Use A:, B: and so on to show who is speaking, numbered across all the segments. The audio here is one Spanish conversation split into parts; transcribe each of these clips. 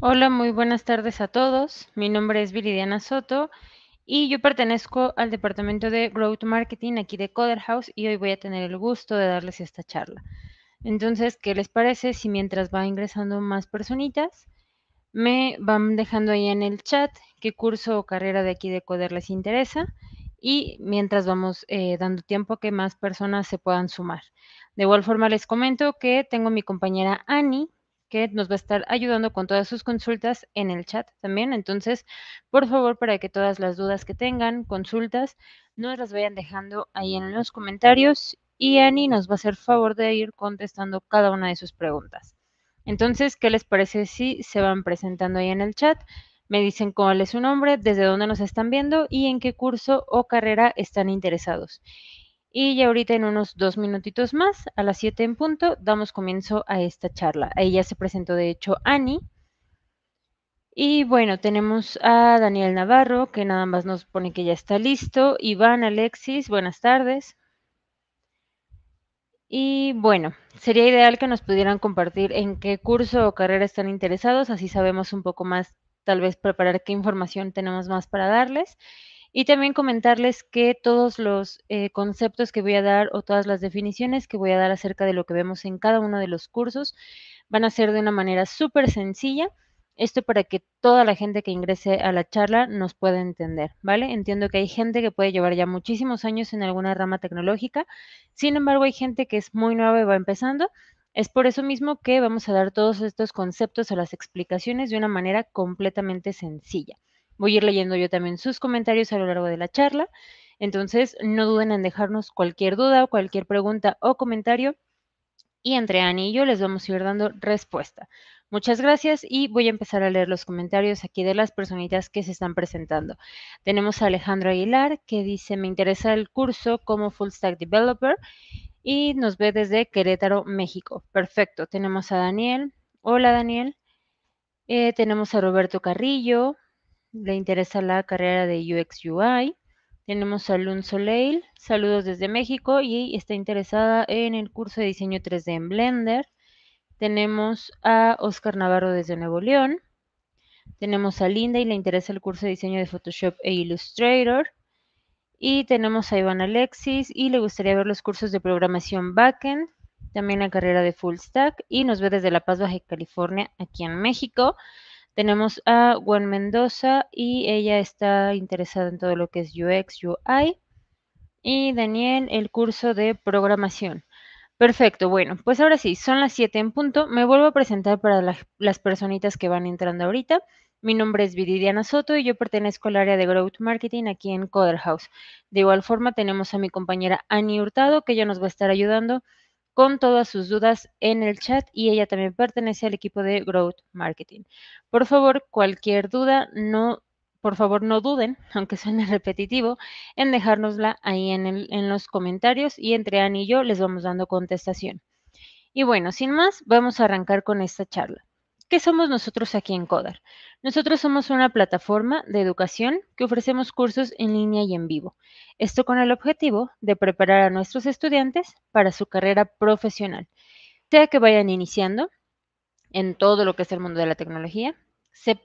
A: Hola, muy buenas tardes a todos. Mi nombre es Viridiana Soto y yo pertenezco al departamento de Growth Marketing aquí de Coder House y hoy voy a tener el gusto de darles esta charla. Entonces, ¿qué les parece si mientras va ingresando más personitas me van dejando ahí en el chat qué curso o carrera de aquí de Coder les interesa? y mientras vamos eh, dando tiempo que más personas se puedan sumar. De igual forma les comento que tengo mi compañera Annie que nos va a estar ayudando con todas sus consultas en el chat también. Entonces, por favor, para que todas las dudas que tengan, consultas, nos las vayan dejando ahí en los comentarios y Annie nos va a hacer favor de ir contestando cada una de sus preguntas. Entonces, ¿qué les parece si se van presentando ahí en el chat? Me dicen cuál es su nombre, desde dónde nos están viendo y en qué curso o carrera están interesados. Y ya ahorita en unos dos minutitos más, a las 7 en punto, damos comienzo a esta charla. Ahí ya se presentó de hecho Ani. Y bueno, tenemos a Daniel Navarro, que nada más nos pone que ya está listo. Iván, Alexis, buenas tardes. Y bueno, sería ideal que nos pudieran compartir en qué curso o carrera están interesados, así sabemos un poco más, tal vez preparar qué información tenemos más para darles. Y también comentarles que todos los eh, conceptos que voy a dar o todas las definiciones que voy a dar acerca de lo que vemos en cada uno de los cursos van a ser de una manera súper sencilla. Esto para que toda la gente que ingrese a la charla nos pueda entender, ¿vale? Entiendo que hay gente que puede llevar ya muchísimos años en alguna rama tecnológica, sin embargo hay gente que es muy nueva y va empezando. Es por eso mismo que vamos a dar todos estos conceptos o las explicaciones de una manera completamente sencilla. Voy a ir leyendo yo también sus comentarios a lo largo de la charla. Entonces, no duden en dejarnos cualquier duda o cualquier pregunta o comentario y entre Ani y yo les vamos a ir dando respuesta. Muchas gracias y voy a empezar a leer los comentarios aquí de las personitas que se están presentando. Tenemos a Alejandro Aguilar que dice, me interesa el curso como Full Stack Developer y nos ve desde Querétaro, México. Perfecto. Tenemos a Daniel. Hola Daniel. Eh, tenemos a Roberto Carrillo le interesa la carrera de UX UI. Tenemos a Lun Soleil, saludos desde México y está interesada en el curso de diseño 3D en Blender. Tenemos a Oscar Navarro desde Nuevo León. Tenemos a Linda y le interesa el curso de diseño de Photoshop e Illustrator. Y tenemos a Iván Alexis y le gustaría ver los cursos de programación backend, también la carrera de full stack y nos ve desde La Paz, Baja California, aquí en México. Tenemos a Juan Mendoza y ella está interesada en todo lo que es UX, UI. Y Daniel, el curso de programación. Perfecto, bueno, pues ahora sí, son las 7 en punto. Me vuelvo a presentar para las personitas que van entrando ahorita. Mi nombre es Viridiana Soto y yo pertenezco al área de Growth Marketing aquí en Coder House. De igual forma, tenemos a mi compañera Annie Hurtado, que ya nos va a estar ayudando con todas sus dudas en el chat y ella también pertenece al equipo de Growth Marketing. Por favor, cualquier duda, no, por favor no duden, aunque suene repetitivo, en dejárnosla ahí en, en los comentarios y entre Anne y yo les vamos dando contestación. Y bueno, sin más, vamos a arrancar con esta charla. ¿Qué somos nosotros aquí en CODAR? Nosotros somos una plataforma de educación que ofrecemos cursos en línea y en vivo. Esto con el objetivo de preparar a nuestros estudiantes para su carrera profesional, sea que vayan iniciando en todo lo que es el mundo de la tecnología,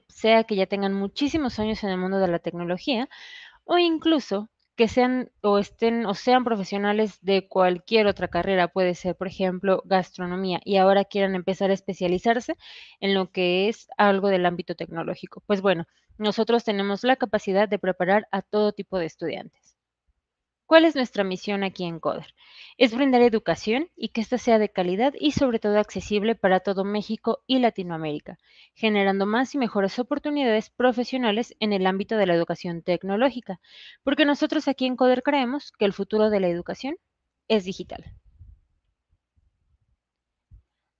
A: sea que ya tengan muchísimos años en el mundo de la tecnología o incluso que sean o estén o sean profesionales de cualquier otra carrera, puede ser, por ejemplo, gastronomía, y ahora quieran empezar a especializarse en lo que es algo del ámbito tecnológico. Pues bueno, nosotros tenemos la capacidad de preparar a todo tipo de estudiantes. ¿Cuál es nuestra misión aquí en Coder? Es brindar educación y que ésta sea de calidad y sobre todo accesible para todo México y Latinoamérica, generando más y mejores oportunidades profesionales en el ámbito de la educación tecnológica, porque nosotros aquí en Coder creemos que el futuro de la educación es digital.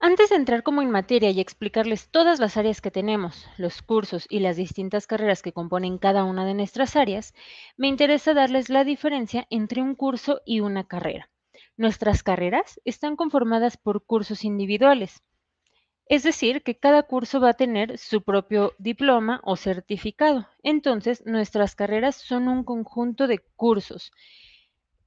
A: Antes de entrar como en materia y explicarles todas las áreas que tenemos, los cursos y las distintas carreras que componen cada una de nuestras áreas, me interesa darles la diferencia entre un curso y una carrera. Nuestras carreras están conformadas por cursos individuales, es decir, que cada curso va a tener su propio diploma o certificado. Entonces, nuestras carreras son un conjunto de cursos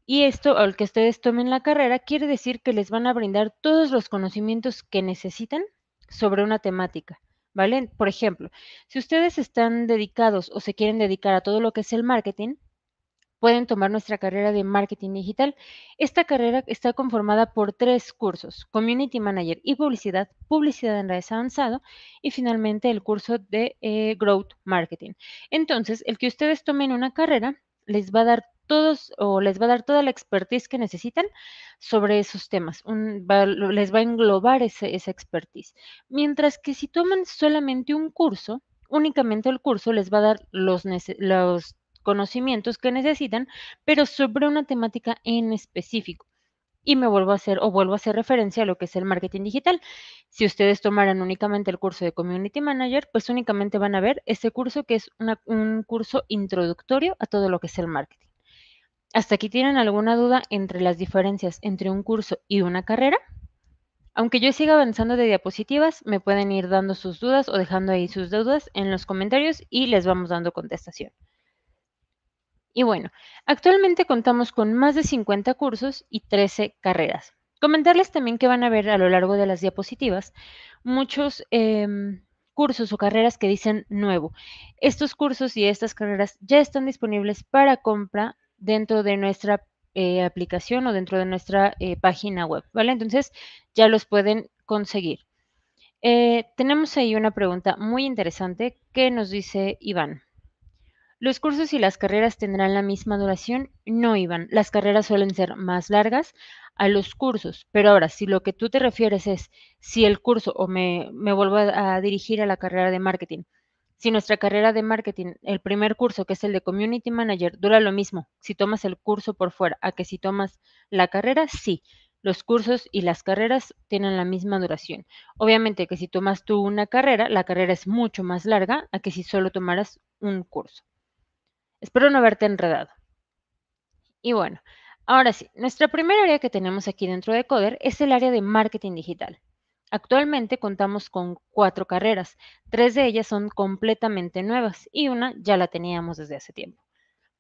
A: y esto, al que ustedes tomen la carrera, quiere decir que les van a brindar todos los conocimientos que necesitan sobre una temática, ¿vale? Por ejemplo, si ustedes están dedicados o se quieren dedicar a todo lo que es el marketing, pueden tomar nuestra carrera de marketing digital. Esta carrera está conformada por tres cursos, Community Manager y Publicidad, Publicidad en Redes Avanzado y finalmente el curso de eh, Growth Marketing. Entonces, el que ustedes tomen una carrera les va a dar todos o les va a dar toda la expertise que necesitan sobre esos temas. Un, les va a englobar ese, esa expertise. Mientras que si toman solamente un curso, únicamente el curso les va a dar los, conocimientos que necesitan, pero sobre una temática en específico y me vuelvo a hacer o vuelvo a hacer referencia a lo que es el marketing digital. Si ustedes tomaran únicamente el curso de Community Manager, pues únicamente van a ver ese curso que es un curso introductorio a todo lo que es el marketing. ¿Hasta aquí tienen alguna duda entre las diferencias entre un curso y una carrera? Aunque yo siga avanzando de diapositivas, me pueden ir dando sus dudas o dejando ahí sus dudas en los comentarios y les vamos dando contestación. Y bueno, actualmente contamos con más de 50 cursos y 13 carreras. Comentarles también que van a ver a lo largo de las diapositivas muchos em, cursos o carreras que dicen nuevo. Estos cursos y estas carreras ya están disponibles para compra dentro de nuestra eh, aplicación o dentro de nuestra eh, página web, ¿vale? Entonces ya los pueden conseguir. Eh, tenemos ahí una pregunta muy interesante que nos dice Iván. ¿Los cursos y las carreras tendrán la misma duración? No, Iván. Las carreras suelen ser más largas a los cursos. Pero ahora, si lo que tú te refieres es si el curso, o me, me vuelvo a dirigir a la carrera de marketing, si nuestra carrera de marketing, el primer curso, que es el de Community Manager, dura lo mismo si tomas el curso por fuera a que si tomas la carrera, sí. Los cursos y las carreras tienen la misma duración. Obviamente que si tomas tú una carrera, la carrera es mucho más larga a que si solo tomaras un curso. Espero no haberte enredado. Y bueno, ahora sí, nuestra primera área que tenemos aquí dentro de Coder es el área de marketing digital. Actualmente contamos con cuatro carreras, tres de ellas son completamente nuevas y una ya la teníamos desde hace tiempo.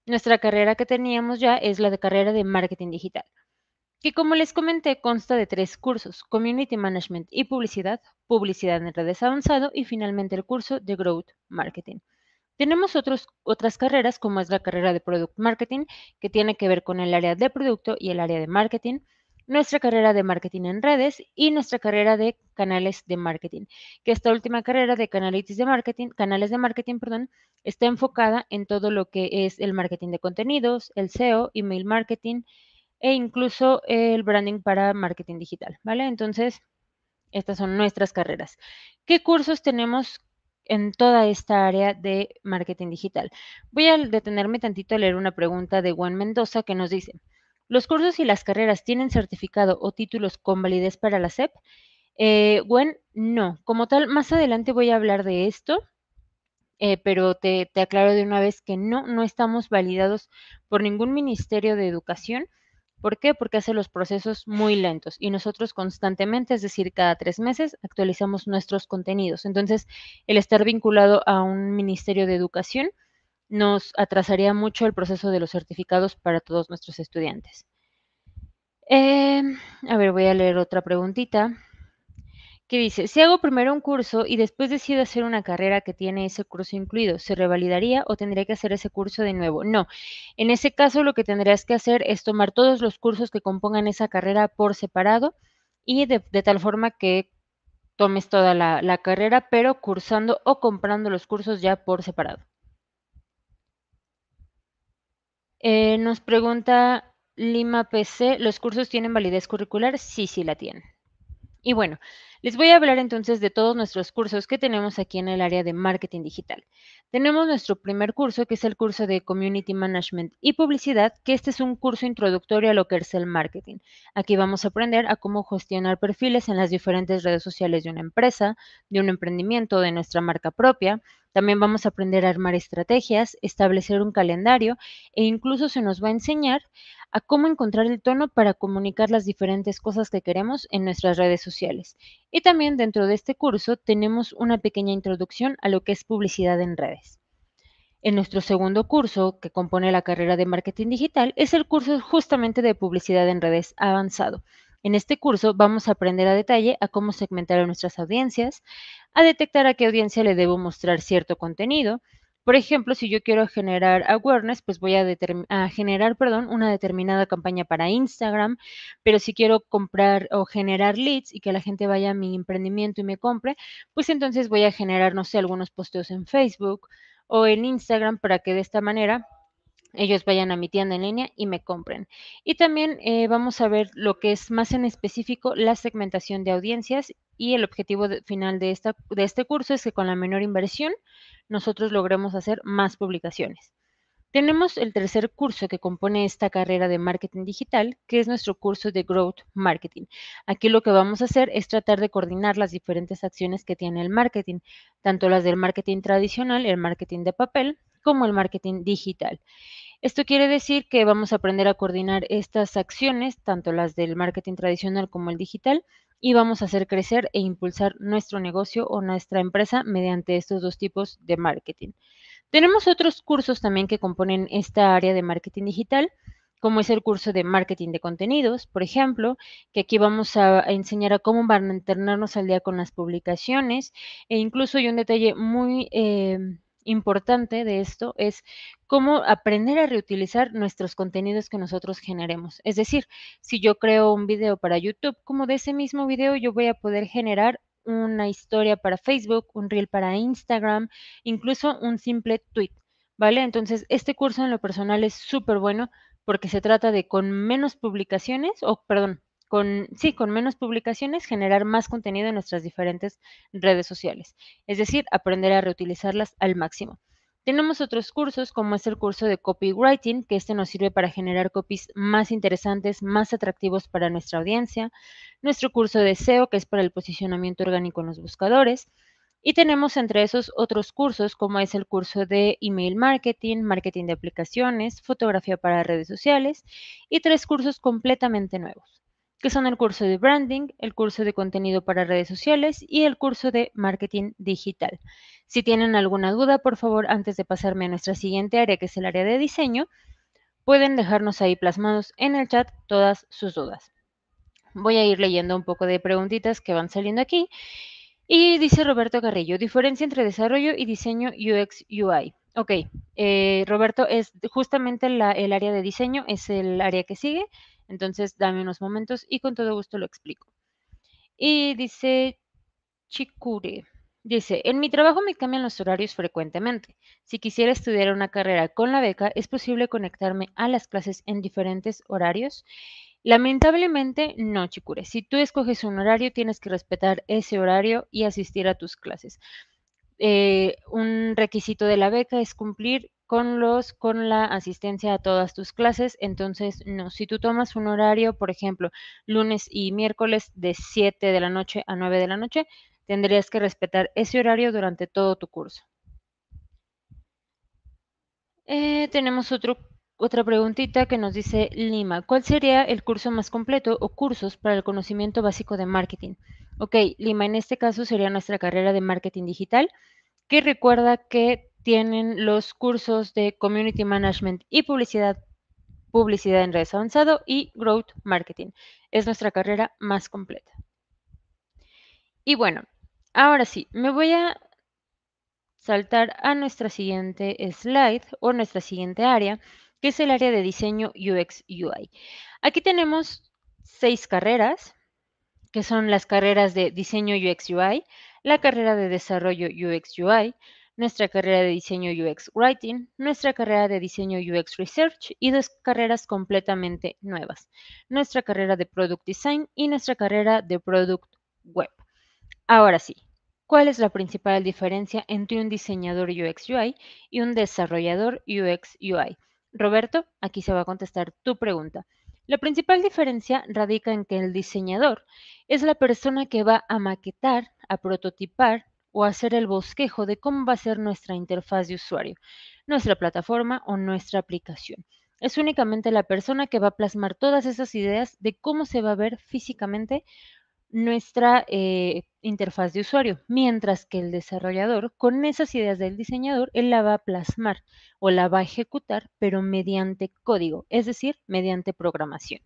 A: Nuestra carrera que teníamos ya es la de carrera de marketing digital, que como les comenté consta de tres cursos, Community Management y Publicidad, Publicidad en redes avanzado y finalmente el curso de Growth Marketing. Tenemos otros, otras carreras como es la carrera de Product Marketing, que tiene que ver con el área de producto y el área de marketing nuestra carrera de marketing en redes y nuestra carrera de canales de marketing, que esta última carrera de de marketing, canales de marketing, perdón, está enfocada en todo lo que es el marketing de contenidos, el SEO, email marketing e incluso el branding para marketing digital, ¿vale? Entonces, estas son nuestras carreras. ¿Qué cursos tenemos en toda esta área de marketing digital? Voy a detenerme tantito a leer una pregunta de Juan Mendoza que nos dice, los cursos y las carreras tienen certificado o títulos con validez para la SEP. Eh, no. Como tal, más adelante voy a hablar de esto, eh, pero te, te aclaro de una vez que no, no estamos validados por ningún ministerio de educación. ¿Por qué? Porque hace los procesos muy lentos y nosotros constantemente, es decir, cada tres meses, actualizamos nuestros contenidos. Entonces, el estar vinculado a un ministerio de educación nos atrasaría mucho el proceso de los certificados para todos nuestros estudiantes. Eh, a ver, voy a leer otra preguntita que dice, si hago primero un curso y después decido hacer una carrera que tiene ese curso incluido, ¿se revalidaría o tendría que hacer ese curso de nuevo? No, en ese caso lo que tendrías que hacer es tomar todos los cursos que compongan esa carrera por separado y de, tal forma que tomes toda la, carrera, pero cursando o comprando los cursos ya por separado. Eh, nos pregunta Lima PC, ¿los cursos tienen validez curricular? Sí, sí la tienen. Y bueno, les voy a hablar entonces de todos nuestros cursos que tenemos aquí en el área de marketing digital. Tenemos nuestro primer curso, que es el curso de Community Management y Publicidad, que este es un curso introductorio a lo que es el marketing. Aquí vamos a aprender a cómo gestionar perfiles en las diferentes redes sociales de una empresa, de un emprendimiento, de nuestra marca propia. También vamos a aprender a armar estrategias, establecer un calendario e incluso se nos va a enseñar a cómo encontrar el tono para comunicar las diferentes cosas que queremos en nuestras redes sociales. Y también dentro de este curso tenemos una pequeña introducción a lo que es publicidad en redes. En nuestro segundo curso, que compone la carrera de marketing digital, es el curso justamente de publicidad en redes avanzado. En este curso vamos a aprender a detalle a cómo segmentar a nuestras audiencias, a detectar a qué audiencia le debo mostrar cierto contenido, por ejemplo, si yo quiero generar awareness, pues voy a, generar, perdón, una determinada campaña para Instagram, pero si quiero comprar o generar leads y que la gente vaya a mi emprendimiento y me compre, pues entonces voy a generar, no sé, algunos posteos en Facebook o en Instagram para que de esta manera ellos vayan a mi tienda en línea y me compren. Y también eh, vamos a ver lo que es más en específico la segmentación de audiencias y el objetivo final de, esta, de este curso es que con la menor inversión nosotros logremos hacer más publicaciones. Tenemos el tercer curso que compone esta carrera de marketing digital, que es nuestro curso de Growth Marketing. Aquí lo que vamos a hacer es tratar de coordinar las diferentes acciones que tiene el marketing, tanto las del marketing tradicional, el marketing de papel, como el marketing digital. Esto quiere decir que vamos a aprender a coordinar estas acciones, tanto las del marketing tradicional como el digital, y vamos a hacer crecer e impulsar nuestro negocio o nuestra empresa mediante estos dos tipos de marketing. Tenemos otros cursos también que componen esta área de marketing digital, como es el curso de marketing de contenidos, por ejemplo, que aquí vamos a, enseñar a cómo mantenernos al día con las publicaciones e incluso hay un detalle muy... Eh, importante de esto es cómo aprender a reutilizar nuestros contenidos que nosotros generemos. Es decir, si yo creo un video para YouTube, como de ese mismo video yo voy a poder generar una historia para Facebook, un reel para Instagram, incluso un simple tweet, ¿vale? Entonces, este curso en lo personal es súper bueno porque se trata de con menos publicaciones, o perdón, con, sí, con menos publicaciones, generar más contenido en nuestras diferentes redes sociales. Es decir, aprender a reutilizarlas al máximo. Tenemos otros cursos, como es el curso de copywriting, que este nos sirve para generar copies más interesantes, más atractivos para nuestra audiencia. Nuestro curso de SEO, que es para el posicionamiento orgánico en los buscadores. Y tenemos entre esos otros cursos, como es el curso de email marketing, marketing de aplicaciones, fotografía para redes sociales y tres cursos completamente nuevos que son el curso de branding, el curso de contenido para redes sociales y el curso de marketing digital. Si tienen alguna duda, por favor, antes de pasarme a nuestra siguiente área, que es el área de diseño, pueden dejarnos ahí plasmados en el chat todas sus dudas. Voy a ir leyendo un poco de preguntitas que van saliendo aquí. Y dice Roberto Carrillo, diferencia entre desarrollo y diseño UX UI. Ok, eh, Roberto, es justamente el área de diseño, es el área que sigue. Entonces, dame unos momentos y con todo gusto lo explico. Y dice Chikure. Dice, en mi trabajo me cambian los horarios frecuentemente. Si quisiera estudiar una carrera con la beca, ¿es posible conectarme a las clases en diferentes horarios? Lamentablemente, no, Chikure. Si tú escoges un horario, tienes que respetar ese horario y asistir a tus clases. Eh, un requisito de la beca es cumplir con los con la asistencia a todas tus clases. Entonces, no, si tú tomas un horario, por ejemplo, lunes y miércoles de 7 de la noche a 9 de la noche, tendrías que respetar ese horario durante todo tu curso. Eh, tenemos otro, otra preguntita que nos dice Lima. ¿Cuál sería el curso más completo o cursos para el conocimiento básico de marketing? Ok, Lima, en este caso sería nuestra carrera de marketing digital, que recuerda que tienen los cursos de Community Management y Publicidad, Publicidad en Redes Avanzado y Growth Marketing. Es nuestra carrera más completa. Y bueno, ahora sí, me voy a saltar a nuestra siguiente slide o nuestra siguiente área, que es el área de diseño UX UI. Aquí tenemos seis carreras, que son las carreras de diseño UX UI, la carrera de desarrollo UX UI, nuestra carrera de diseño UX Writing, nuestra carrera de diseño UX Research y dos carreras completamente nuevas, nuestra carrera de Product Design y nuestra carrera de Product Web. Ahora sí, ¿cuál es la principal diferencia entre un diseñador UX UI y un desarrollador UX UI? Roberto, aquí se va a contestar tu pregunta. La principal diferencia radica en que el diseñador es la persona que va a maquetar, a prototipar, o hacer el bosquejo de cómo va a ser nuestra interfaz de usuario, nuestra plataforma o nuestra aplicación. Es únicamente la persona que va a plasmar todas esas ideas de cómo se va a ver físicamente nuestra eh, interfaz de usuario, mientras que el desarrollador, con esas ideas del diseñador, él la va a plasmar o la va a ejecutar, pero mediante código, es decir, mediante programación.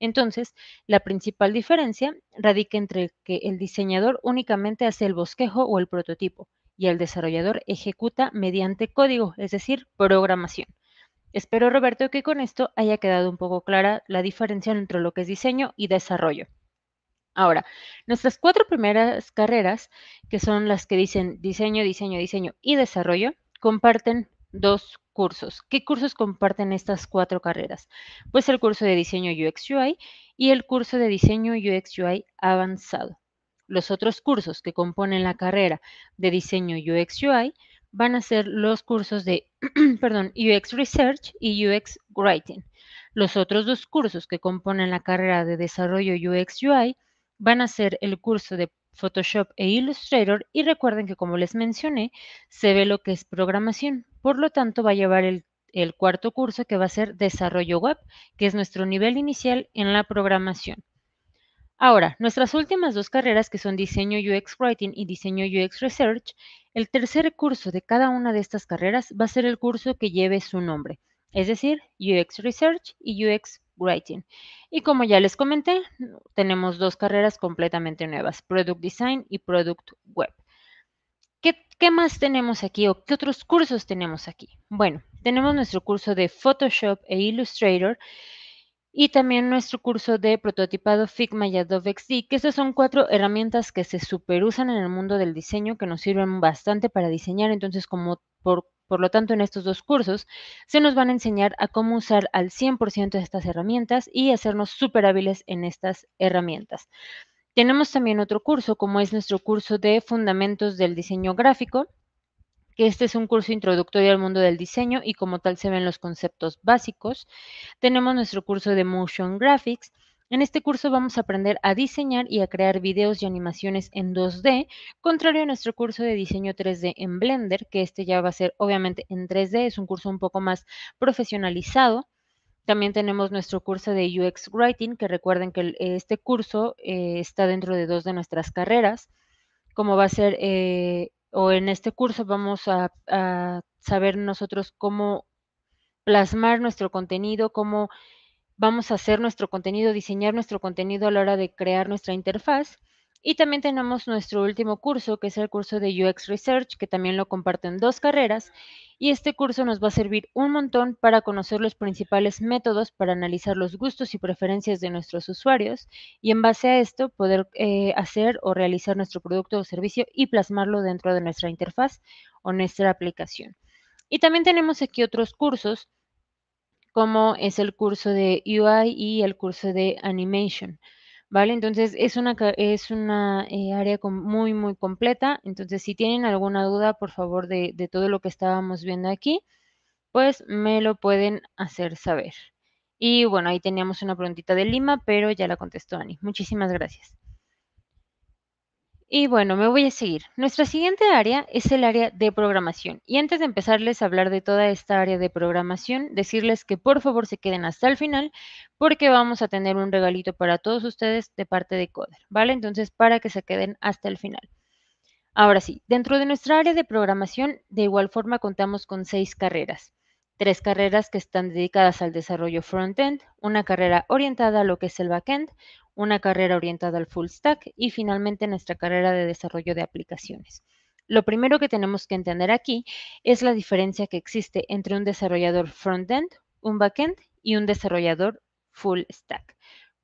A: Entonces, la principal diferencia radica entre que el diseñador únicamente hace el bosquejo o el prototipo y el desarrollador ejecuta mediante código, es decir, programación. Espero, Roberto, que con esto haya quedado un poco clara la diferencia entre lo que es diseño y desarrollo. Ahora, nuestras cuatro primeras carreras, que son las que dicen diseño, diseño, diseño y desarrollo, comparten dos cursos. ¿Qué cursos comparten estas cuatro carreras? Pues el curso de diseño UX UI y el curso de diseño UX UI avanzado. Los otros cursos que componen la carrera de diseño UX UI van a ser los cursos de perdón, UX Research y UX Writing. Los otros dos cursos que componen la carrera de desarrollo UX UI van a ser el curso de Photoshop e Illustrator y recuerden que como les mencioné, se ve lo que es programación, por lo tanto, va a llevar el, cuarto curso que va a ser desarrollo web, que es nuestro nivel inicial en la programación. Ahora, nuestras últimas dos carreras, que son diseño UX Writing y diseño UX Research, el tercer curso de cada una de estas carreras va a ser el curso que lleve su nombre, es decir, UX Research y UX Writing. Y como ya les comenté, tenemos dos carreras completamente nuevas, Product Design y Product Web. ¿Qué, más tenemos aquí o qué otros cursos tenemos aquí? Bueno, tenemos nuestro curso de Photoshop e Illustrator y también nuestro curso de prototipado Figma y Adobe XD, que estas son cuatro herramientas que se superusan en el mundo del diseño, que nos sirven bastante para diseñar. Entonces, como por, lo tanto en estos dos cursos, se nos van a enseñar a cómo usar al 100% estas herramientas y hacernos super hábiles en estas herramientas. Tenemos también otro curso, como es nuestro curso de Fundamentos del Diseño Gráfico, que este es un curso introductorio al mundo del diseño y como tal se ven los conceptos básicos. Tenemos nuestro curso de Motion Graphics. En este curso vamos a aprender a diseñar y a crear videos y animaciones en 2D, contrario a nuestro curso de diseño 3D en Blender, que este ya va a ser obviamente en 3D, es un curso un poco más profesionalizado. También tenemos nuestro curso de UX Writing, que recuerden que este curso eh, está dentro de dos de nuestras carreras. Como va a ser, eh, o en este curso vamos a saber nosotros cómo plasmar nuestro contenido, cómo vamos a hacer nuestro contenido, diseñar nuestro contenido a la hora de crear nuestra interfaz. Y también tenemos nuestro último curso, que es el curso de UX Research, que también lo comparten dos carreras. Y este curso nos va a servir un montón para conocer los principales métodos para analizar los gustos y preferencias de nuestros usuarios y en base a esto poder eh, hacer o realizar nuestro producto o servicio y plasmarlo dentro de nuestra interfaz o nuestra aplicación. Y también tenemos aquí otros cursos, como es el curso de UI y el curso de Animation. ¿vale? Entonces es una, es una eh, área muy, muy completa. Entonces, si tienen alguna duda, por favor, de, de todo lo que estábamos viendo aquí, pues me lo pueden hacer saber. Y bueno, ahí teníamos una preguntita de Lima, pero ya la contestó Ani. Muchísimas gracias. Y bueno, me voy a seguir. Nuestra siguiente área es el área de programación. Y antes de empezarles a hablar de toda esta área de programación, decirles que por favor se queden hasta el final porque vamos a tener un regalito para todos ustedes de parte de Coder, ¿vale? Entonces, para que se queden hasta el final. Ahora sí, dentro de nuestra área de programación, de igual forma contamos con seis carreras tres carreras que están dedicadas al desarrollo front-end, una carrera orientada a lo que es el back-end, una carrera orientada al full stack y finalmente nuestra carrera de desarrollo de aplicaciones. Lo primero que tenemos que entender aquí es la diferencia que existe entre un desarrollador front-end, un back-end y un desarrollador full stack.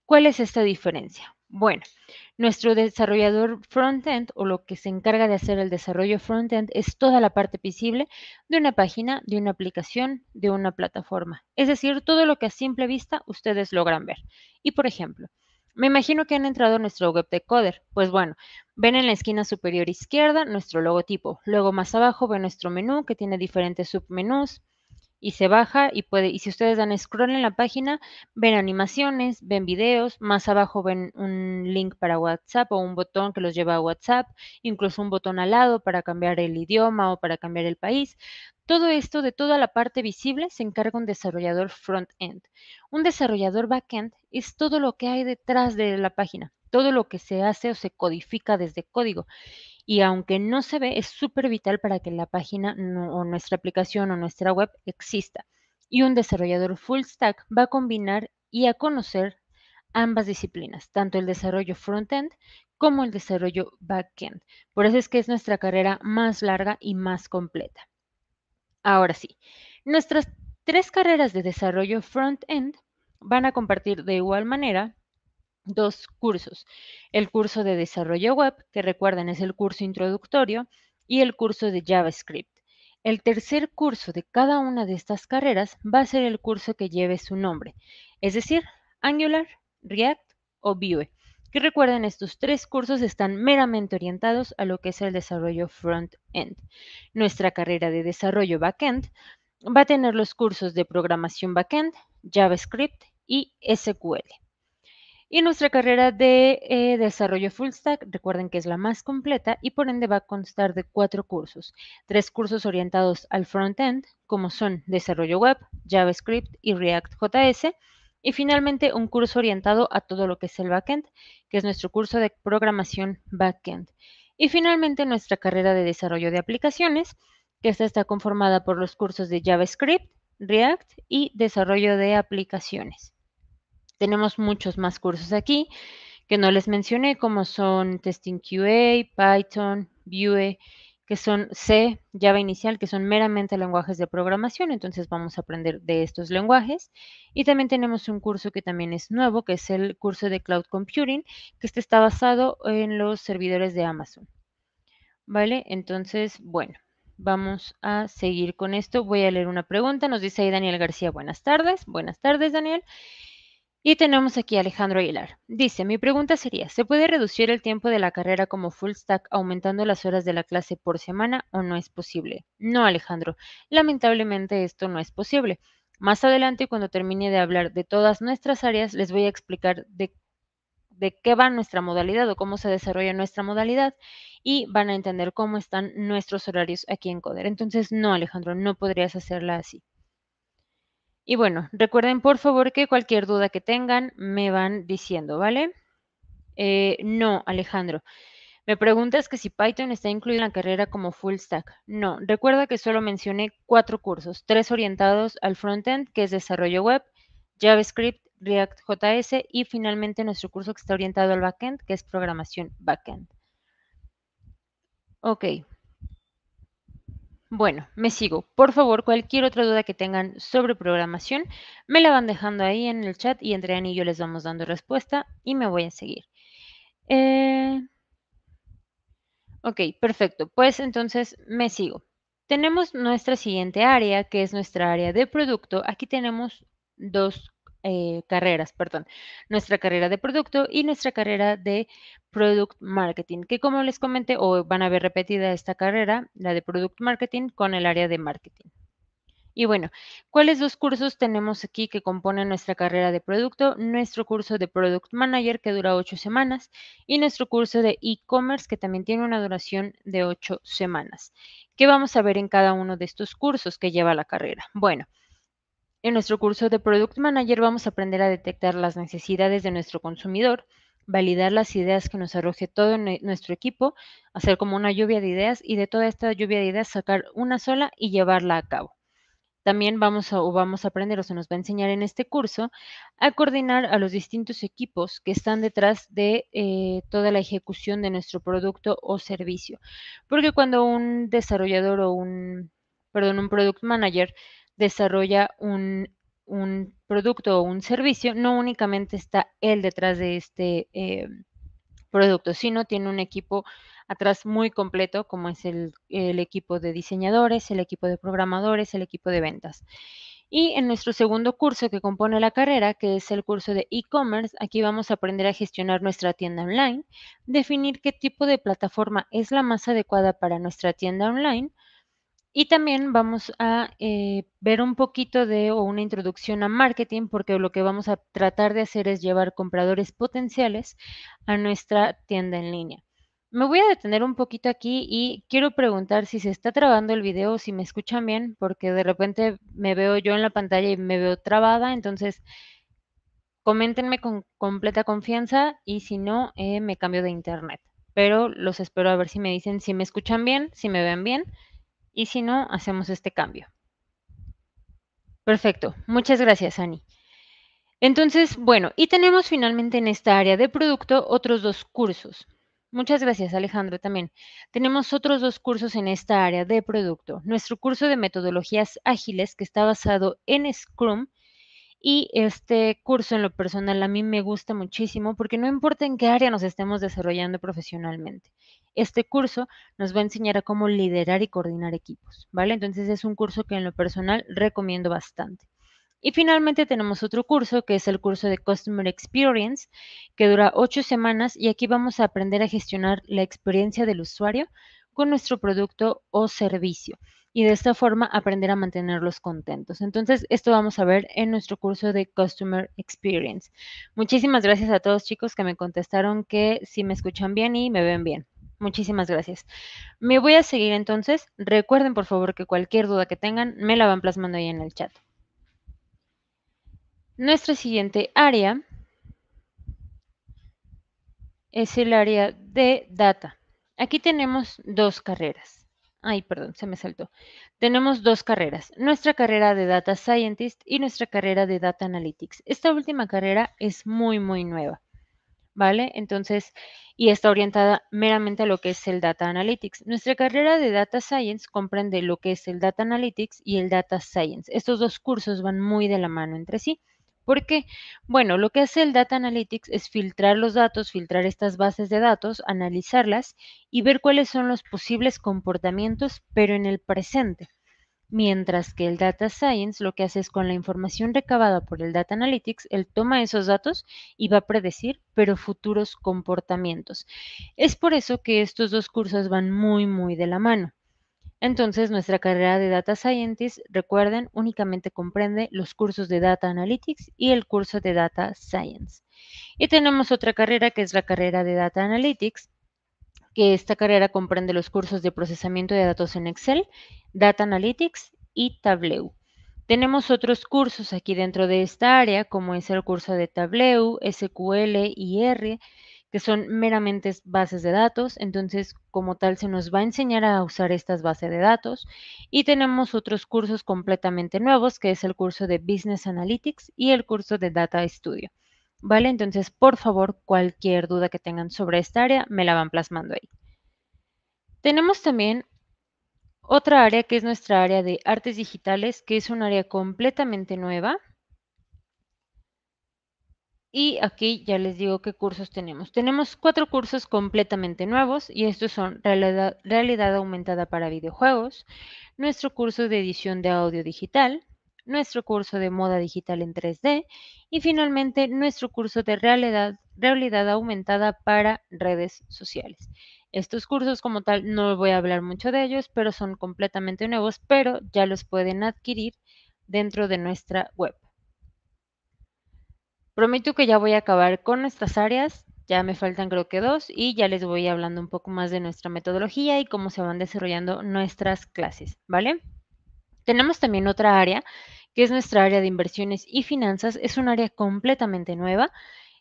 A: ¿Cuál es esta diferencia? Bueno, nuestro desarrollador frontend o lo que se encarga de hacer el desarrollo frontend es toda la parte visible de una página, de una aplicación, de una plataforma. Es decir, todo lo que a simple vista ustedes logran ver. Y por ejemplo, me imagino que han entrado a nuestro web decoder. Pues bueno, ven en la esquina superior izquierda nuestro logotipo. Luego más abajo ven nuestro menú que tiene diferentes submenús y se baja y puede, y si ustedes dan scroll en la página, ven animaciones, ven videos, más abajo ven un link para WhatsApp o un botón que los lleva a WhatsApp, incluso un botón al lado para cambiar el idioma o para cambiar el país. Todo esto de toda la parte visible se encarga un desarrollador front-end. Un desarrollador back-end es todo lo que hay detrás de la página, todo lo que se hace o se codifica desde código y aunque no se ve, es súper vital para que la página o nuestra aplicación o nuestra web exista. Y un desarrollador full stack va a combinar y a conocer ambas disciplinas, tanto el desarrollo front-end como el desarrollo back-end. Por eso es que es nuestra carrera más larga y más completa. Ahora sí, nuestras tres carreras de desarrollo front-end van a compartir de igual manera dos cursos, el curso de desarrollo web, que recuerden es el curso introductorio, y el curso de JavaScript. El tercer curso de cada una de estas carreras va a ser el curso que lleve su nombre, es decir, Angular, React o Vue. Que recuerden, estos tres cursos están meramente orientados a lo que es el desarrollo front-end. Nuestra carrera de desarrollo back-end va a tener los cursos de programación back-end, JavaScript y SQL. Y nuestra carrera de eh, desarrollo full stack, recuerden que es la más completa y por ende va a constar de cuatro cursos. Tres cursos orientados al front-end, como son desarrollo web, JavaScript y React JS. Y finalmente un curso orientado a todo lo que es el backend, que es nuestro curso de programación backend. Y finalmente nuestra carrera de desarrollo de aplicaciones, que esta está conformada por los cursos de JavaScript, React y desarrollo de aplicaciones. Tenemos muchos más cursos aquí que no les mencioné, como son Testing QA, Python, Vue, que son C, Java inicial, que son meramente lenguajes de programación, entonces vamos a aprender de estos lenguajes. Y también tenemos un curso que también es nuevo, que es el curso de Cloud Computing, que este está basado en los servidores de Amazon. ¿Vale? Entonces, bueno, vamos a seguir con esto. Voy a leer una pregunta. Nos dice ahí Daniel García, buenas tardes. Buenas tardes, Daniel. Y tenemos aquí a Alejandro Aguilar. Dice, mi pregunta sería, ¿se puede reducir el tiempo de la carrera como full stack aumentando las horas de la clase por semana o no es posible? No, Alejandro, lamentablemente esto no es posible. Más adelante, cuando termine de hablar de todas nuestras áreas, les voy a explicar de, de qué va nuestra modalidad o cómo se desarrolla nuestra modalidad y van a entender cómo están nuestros horarios aquí en Coder. Entonces, no, Alejandro, no podrías hacerla así. Y bueno, recuerden por favor que cualquier duda que tengan me van diciendo, ¿vale? Eh, no, Alejandro. Me preguntas que si Python está incluido en la carrera como full stack. No, recuerda que solo mencioné cuatro cursos, tres orientados al frontend, que es desarrollo web, JavaScript, React JS y finalmente nuestro curso que está orientado al backend, que es programación backend. Ok, bueno, me sigo. Por favor, cualquier otra duda que tengan sobre programación, me la van dejando ahí en el chat y entre y yo les vamos dando respuesta y me voy a seguir. Eh, ok, perfecto. Pues entonces me sigo. Tenemos nuestra siguiente área, que es nuestra área de producto. Aquí tenemos dos eh, carreras, perdón, nuestra carrera de producto y nuestra carrera de product marketing, que como les comenté, o van a ver repetida esta carrera, la de product marketing con el área de marketing. Y bueno, ¿cuáles dos cursos tenemos aquí que componen nuestra carrera de producto? Nuestro curso de Product Manager, que dura ocho semanas, y nuestro curso de e-commerce, que también tiene una duración de ocho semanas. ¿Qué vamos a ver en cada uno de estos cursos que lleva la carrera? Bueno, en nuestro curso de Product Manager vamos a aprender a detectar las necesidades de nuestro consumidor, validar las ideas que nos arroje todo e-, nuestro equipo, hacer como una lluvia de ideas y de toda esta lluvia de ideas sacar una sola y llevarla a cabo. También vamos a, vamos a aprender o se nos va a enseñar en este curso a coordinar a los distintos equipos que están detrás de eh, toda la ejecución de nuestro producto o servicio. Porque cuando un desarrollador o un, perdón, un product manager desarrolla un, producto o un servicio, no únicamente está él detrás de este eh, producto, sino tiene un equipo atrás muy completo, como es el, equipo de diseñadores, el equipo de programadores, el equipo de ventas. Y en nuestro segundo curso que compone la carrera, que es el curso de e-commerce, aquí vamos a aprender a gestionar nuestra tienda online, definir qué tipo de plataforma es la más adecuada para nuestra tienda online, y también vamos a eh, ver un poquito de o una introducción a marketing, porque lo que vamos a tratar de hacer es llevar compradores potenciales a nuestra tienda en línea. Me voy a detener un poquito aquí y quiero preguntar si se está trabando el video, si me escuchan bien, porque de repente me veo yo en la pantalla y me veo trabada, entonces coméntenme con completa confianza y si no, eh, me cambio de internet. Pero los espero a ver si me dicen si me escuchan bien, si me ven bien y si no, hacemos este cambio. Perfecto, muchas gracias, Ani. Entonces, bueno, y tenemos finalmente en esta área de producto otros dos cursos. Muchas gracias, Alejandro, también. Tenemos otros dos cursos en esta área de producto. Nuestro curso de metodologías ágiles, que está basado en Scrum, y este curso en lo personal a mí me gusta muchísimo porque no importa en qué área nos estemos desarrollando profesionalmente, este curso nos va a enseñar a cómo liderar y coordinar equipos, ¿vale? Entonces es un curso que en lo personal recomiendo bastante. Y finalmente tenemos otro curso que es el curso de Customer Experience, que dura ocho semanas y aquí vamos a aprender a gestionar la experiencia del usuario con nuestro producto o servicio y de esta forma aprender a mantenerlos contentos. Entonces, esto vamos a ver en nuestro curso de Customer Experience. Muchísimas gracias a todos chicos que me contestaron que si me escuchan bien y me ven bien. Muchísimas gracias. Me voy a seguir entonces. Recuerden, por favor, que cualquier duda que tengan, me la van plasmando ahí en el chat. Nuestra siguiente área es el área de data. Aquí tenemos dos carreras ay, perdón, se me saltó. Tenemos dos carreras, nuestra carrera de Data Scientist y nuestra carrera de Data Analytics. Esta última carrera es muy, muy nueva, ¿vale? Entonces, y está orientada meramente a lo que es el Data Analytics. Nuestra carrera de Data Science comprende lo que es el Data Analytics y el Data Science. Estos dos cursos van muy de la mano entre sí. ¿Por qué? Bueno, lo que hace el Data Analytics es filtrar los datos, filtrar estas bases de datos, analizarlas y ver cuáles son los posibles comportamientos, pero en el presente. Mientras que el Data Science lo que hace es con la información recabada por el Data Analytics, él toma esos datos y va a predecir, pero futuros comportamientos. Es por eso que estos dos cursos van muy, muy de la mano. Entonces, nuestra carrera de Data Scientist, recuerden, únicamente comprende los cursos de Data Analytics y el curso de Data Science. Y tenemos otra carrera que es la carrera de Data Analytics, que esta carrera comprende los cursos de procesamiento de datos en Excel, Data Analytics y Tableau. Tenemos otros cursos aquí dentro de esta área, como es el curso de Tableau, SQL y R, que son meramente bases de datos, entonces como tal se nos va a enseñar a usar estas bases de datos y tenemos otros cursos completamente nuevos, que es el curso de Business Analytics y el curso de Data Studio. ¿Vale? Entonces, por favor, cualquier duda que tengan sobre esta área, me la van plasmando ahí. Tenemos también otra área que es nuestra área de artes digitales, que es un área completamente nueva, y aquí ya les digo qué cursos tenemos. Tenemos cuatro cursos completamente nuevos y estos son realidad, aumentada para videojuegos, nuestro curso de edición de audio digital, nuestro curso de moda digital en 3D y finalmente nuestro curso de realidad, realidad aumentada para redes sociales. Estos cursos como tal no voy a hablar mucho de ellos, pero son completamente nuevos, pero ya los pueden adquirir dentro de nuestra web. Prometo que ya voy a acabar con estas áreas, ya me faltan creo que dos y ya les voy hablando un poco más de nuestra metodología y cómo se van desarrollando nuestras clases, ¿vale? Tenemos también otra área que es nuestra área de inversiones y finanzas, es un área completamente nueva.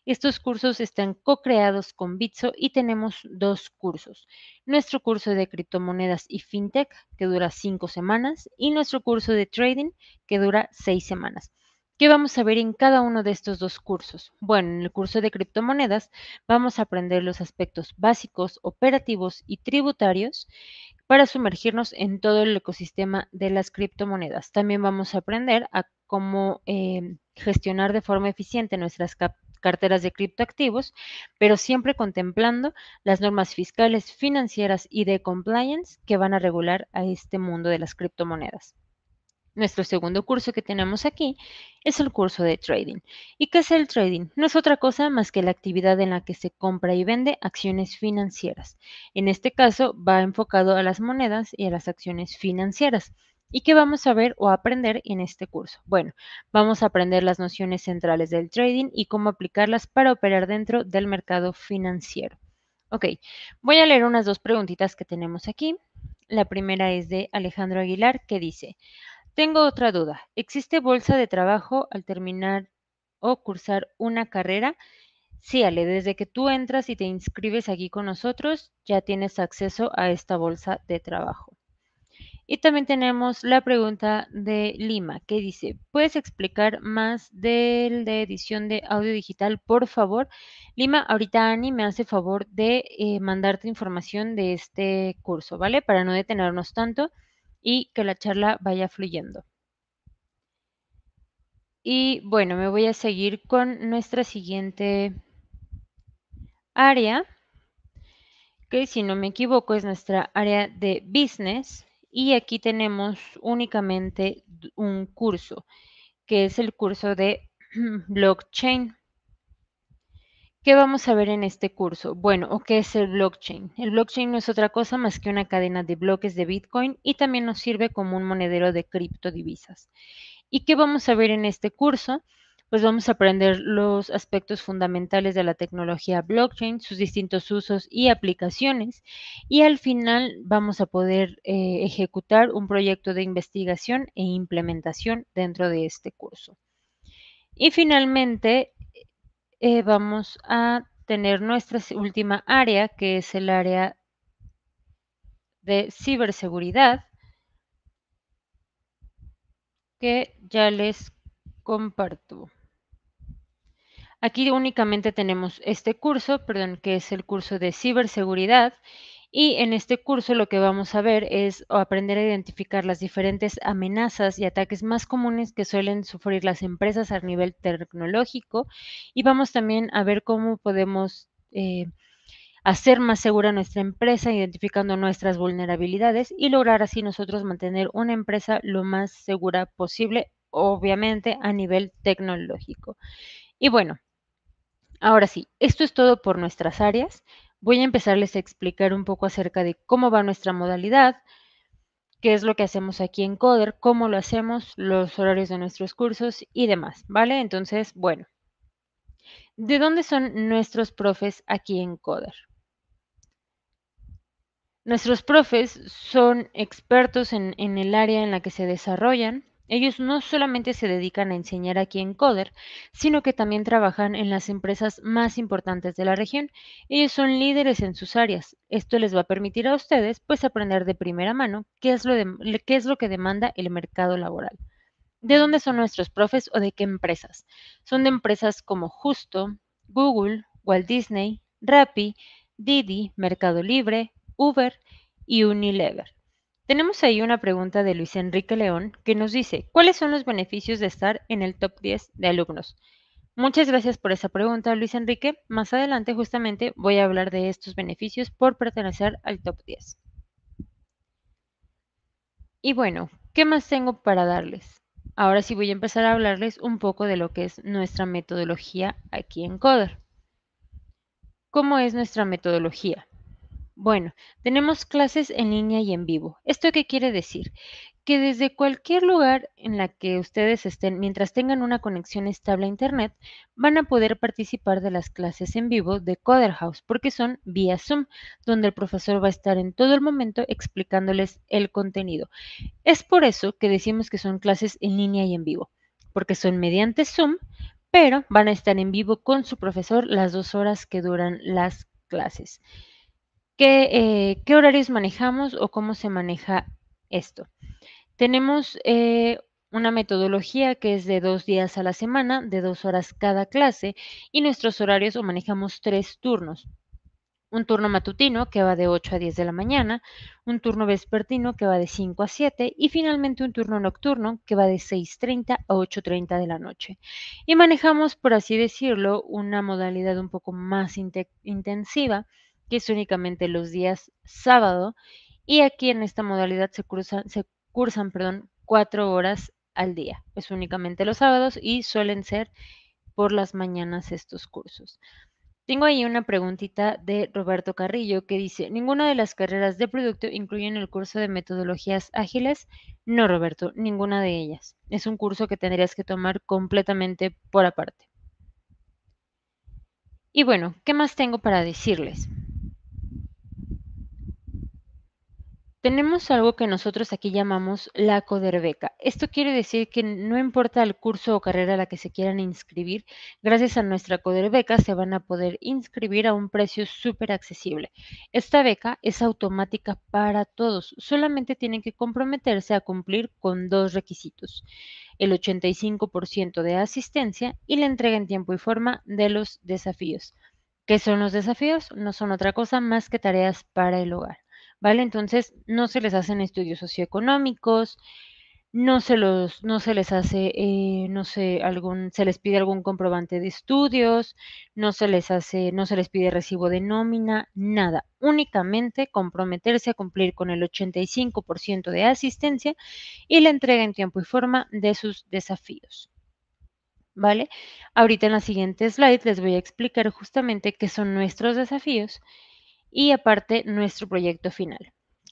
A: Estos cursos están co-creados con Bitso y tenemos dos cursos. Nuestro curso de criptomonedas y fintech, que dura cinco semanas, y nuestro curso de trading, que dura seis semanas. ¿Qué vamos a ver en cada uno de estos dos cursos? Bueno, en el curso de criptomonedas vamos a aprender los aspectos básicos, operativos y tributarios para sumergirnos en todo el ecosistema de las criptomonedas. También vamos a aprender a cómo eh, gestionar de forma eficiente nuestras carteras de criptoactivos, pero siempre contemplando las normas fiscales, financieras y de compliance que van a regular a este mundo de las criptomonedas nuestro segundo curso que tenemos aquí es el curso de trading. ¿Y qué es el trading? No es otra cosa más que la actividad en la que se compra y vende acciones financieras. En este caso va enfocado a las monedas y a las acciones financieras. ¿Y qué vamos a ver o aprender en este curso? Bueno, vamos a aprender las nociones centrales del trading y cómo aplicarlas para operar dentro del mercado financiero. Ok, voy a leer unas dos preguntitas que tenemos aquí. La primera es de Alejandro Aguilar que dice, tengo otra duda. ¿Existe bolsa de trabajo al terminar o cursar una carrera? Sí, Ale, desde que tú entras y te inscribes aquí con nosotros, ya tienes acceso a esta bolsa de trabajo. Y también tenemos la pregunta de Lima, que dice, ¿puedes explicar más del de edición de audio digital, por favor? Lima, ahorita Ani me hace favor de eh, mandarte información de este curso, ¿vale? Para no detenernos tanto y que la charla vaya fluyendo. Y bueno, me voy a seguir con nuestra siguiente área, que si no me equivoco es nuestra área de business. Y aquí tenemos únicamente un curso, que es el curso de blockchain. ¿Qué vamos a ver en este curso? Bueno, qué es el blockchain? El blockchain no es otra cosa más que una cadena de bloques de Bitcoin y también nos sirve como un monedero de criptodivisas. ¿Y qué vamos a ver en este curso? Pues vamos a aprender los aspectos fundamentales de la tecnología blockchain, sus distintos usos y aplicaciones, y al final vamos a poder eh, ejecutar un proyecto de investigación e implementación dentro de este curso. Y finalmente, eh, vamos a tener nuestra última área, que es el área de ciberseguridad, que ya les comparto. Aquí únicamente tenemos este curso, perdón, que es el curso de ciberseguridad y en este curso lo que vamos a ver es aprender a identificar las diferentes amenazas y ataques más comunes que suelen sufrir las empresas a nivel tecnológico y vamos también a ver cómo podemos... Eh, hacer más segura nuestra empresa, identificando nuestras vulnerabilidades y lograr así nosotros mantener una empresa lo más segura posible, obviamente a nivel tecnológico. Y bueno, ahora sí, esto es todo por nuestras áreas voy a empezarles a explicar un poco acerca de cómo va nuestra modalidad, qué es lo que hacemos aquí en Coder, cómo lo hacemos, los horarios de nuestros cursos y demás, ¿vale? Entonces, bueno, ¿de dónde son nuestros profes aquí en Coder? Nuestros profes son expertos en, en el área en la que se desarrollan ellos no solamente se dedican a enseñar aquí en Coder, sino que también trabajan en las empresas más importantes de la región. Ellos son líderes en sus áreas. Esto les va a permitir a ustedes pues aprender de primera mano qué es lo, que demanda el mercado laboral. ¿De dónde son nuestros profes o de qué empresas? Son de empresas como Justo, Google, Walt Disney, Rappi, Didi, Mercado Libre, Uber y Unilever. Tenemos ahí una pregunta de Luis Enrique León que nos dice, ¿cuáles son los beneficios de estar en el top 10 de alumnos? Muchas gracias por esa pregunta, Luis Enrique. Más adelante justamente voy a hablar de estos beneficios por pertenecer al top 10. Y bueno, ¿qué más tengo para darles? Ahora sí voy a empezar a hablarles un poco de lo que es nuestra metodología aquí en Coder. ¿Cómo es nuestra metodología? Bueno, tenemos clases en línea y en vivo. ¿Esto qué quiere decir? Que desde cualquier lugar en la que ustedes estén, mientras tengan una conexión estable a Internet, van a poder participar de las clases en vivo de CoderHouse, porque son vía Zoom, donde el profesor va a estar en todo el momento explicándoles el contenido. Es por eso que decimos que son clases en línea y en vivo, porque son mediante Zoom, pero van a estar en vivo con su profesor las dos horas que duran las clases. Eh, ¿Qué, horarios manejamos o cómo se maneja esto? Tenemos eh, una metodología que es de dos días a la semana, de dos horas cada clase, y nuestros horarios o manejamos tres turnos. Un turno matutino que va de 8 a 10 de la mañana, un turno vespertino que va de 5 a 7 y finalmente un turno nocturno que va de 6.30 a 8.30 de la noche. Y manejamos, por así decirlo, una modalidad un poco más intensiva es únicamente los días sábado y aquí en esta modalidad se, se cursan perdón, cuatro horas al día. Es únicamente los sábados y suelen ser por las mañanas estos cursos. Tengo ahí una preguntita de Roberto Carrillo que dice, ¿ninguna de las carreras de producto incluyen el curso de metodologías ágiles? No, Roberto, ninguna de ellas. Es un curso que tendrías que tomar completamente por aparte. Y bueno, ¿qué más tengo para decirles? tenemos algo que nosotros aquí llamamos la Beca. Esto quiere decir que no importa el curso o carrera a la que se quieran inscribir, gracias a nuestra Beca se van a poder inscribir a un precio súper accesible. Esta beca es automática para todos, solamente tienen que comprometerse a cumplir con dos requisitos, el 85% de asistencia y la entrega en tiempo y forma de los desafíos. ¿Qué son los desafíos? No son otra cosa más que tareas para el hogar. ¿vale? Entonces, no se les hacen estudios socioeconómicos, no se, los, no se les hace, eh, no sé, algún, se les pide algún comprobante de estudios, no se les hace, no se les pide recibo de nómina, nada. Únicamente comprometerse a cumplir con el 85% de asistencia y la entrega en tiempo y forma de sus desafíos. ¿Vale? Ahorita en la siguiente slide les voy a explicar justamente qué son nuestros desafíos y aparte nuestro proyecto final.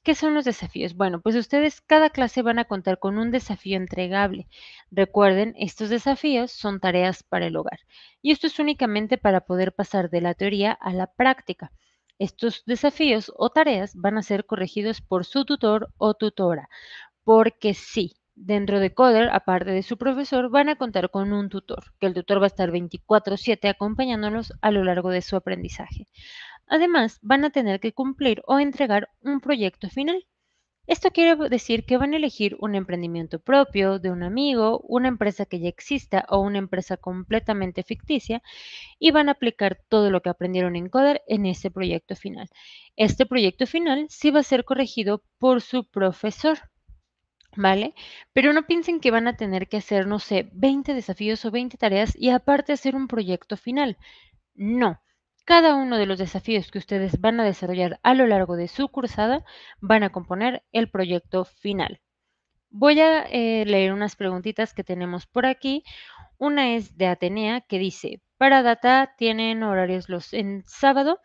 A: ¿Qué son los desafíos? Bueno, pues ustedes cada clase van a contar con un desafío entregable. Recuerden, estos desafíos son tareas para el hogar y esto es únicamente para poder pasar de la teoría a la práctica. Estos desafíos o tareas van a ser corregidos por su tutor o tutora, porque sí, dentro de Coder, aparte de su profesor, van a contar con un tutor, que el tutor va a estar 24/7 acompañándolos a lo largo de su aprendizaje. Además, van a tener que cumplir o entregar un proyecto final. Esto quiere decir que van a elegir un emprendimiento propio, de un amigo, una empresa que ya exista o una empresa completamente ficticia y van a aplicar todo lo que aprendieron en Coder en ese proyecto final. Este proyecto final sí va a ser corregido por su profesor. ¿Vale? Pero no piensen que van a tener que hacer, no sé, 20 desafíos o 20 tareas y aparte hacer un proyecto final. No cada uno de los desafíos que ustedes van a desarrollar a lo largo de su cursada van a componer el proyecto final. Voy a eh, leer unas preguntitas que tenemos por aquí. Una es de Atenea que dice, para data tienen horarios los en sábado.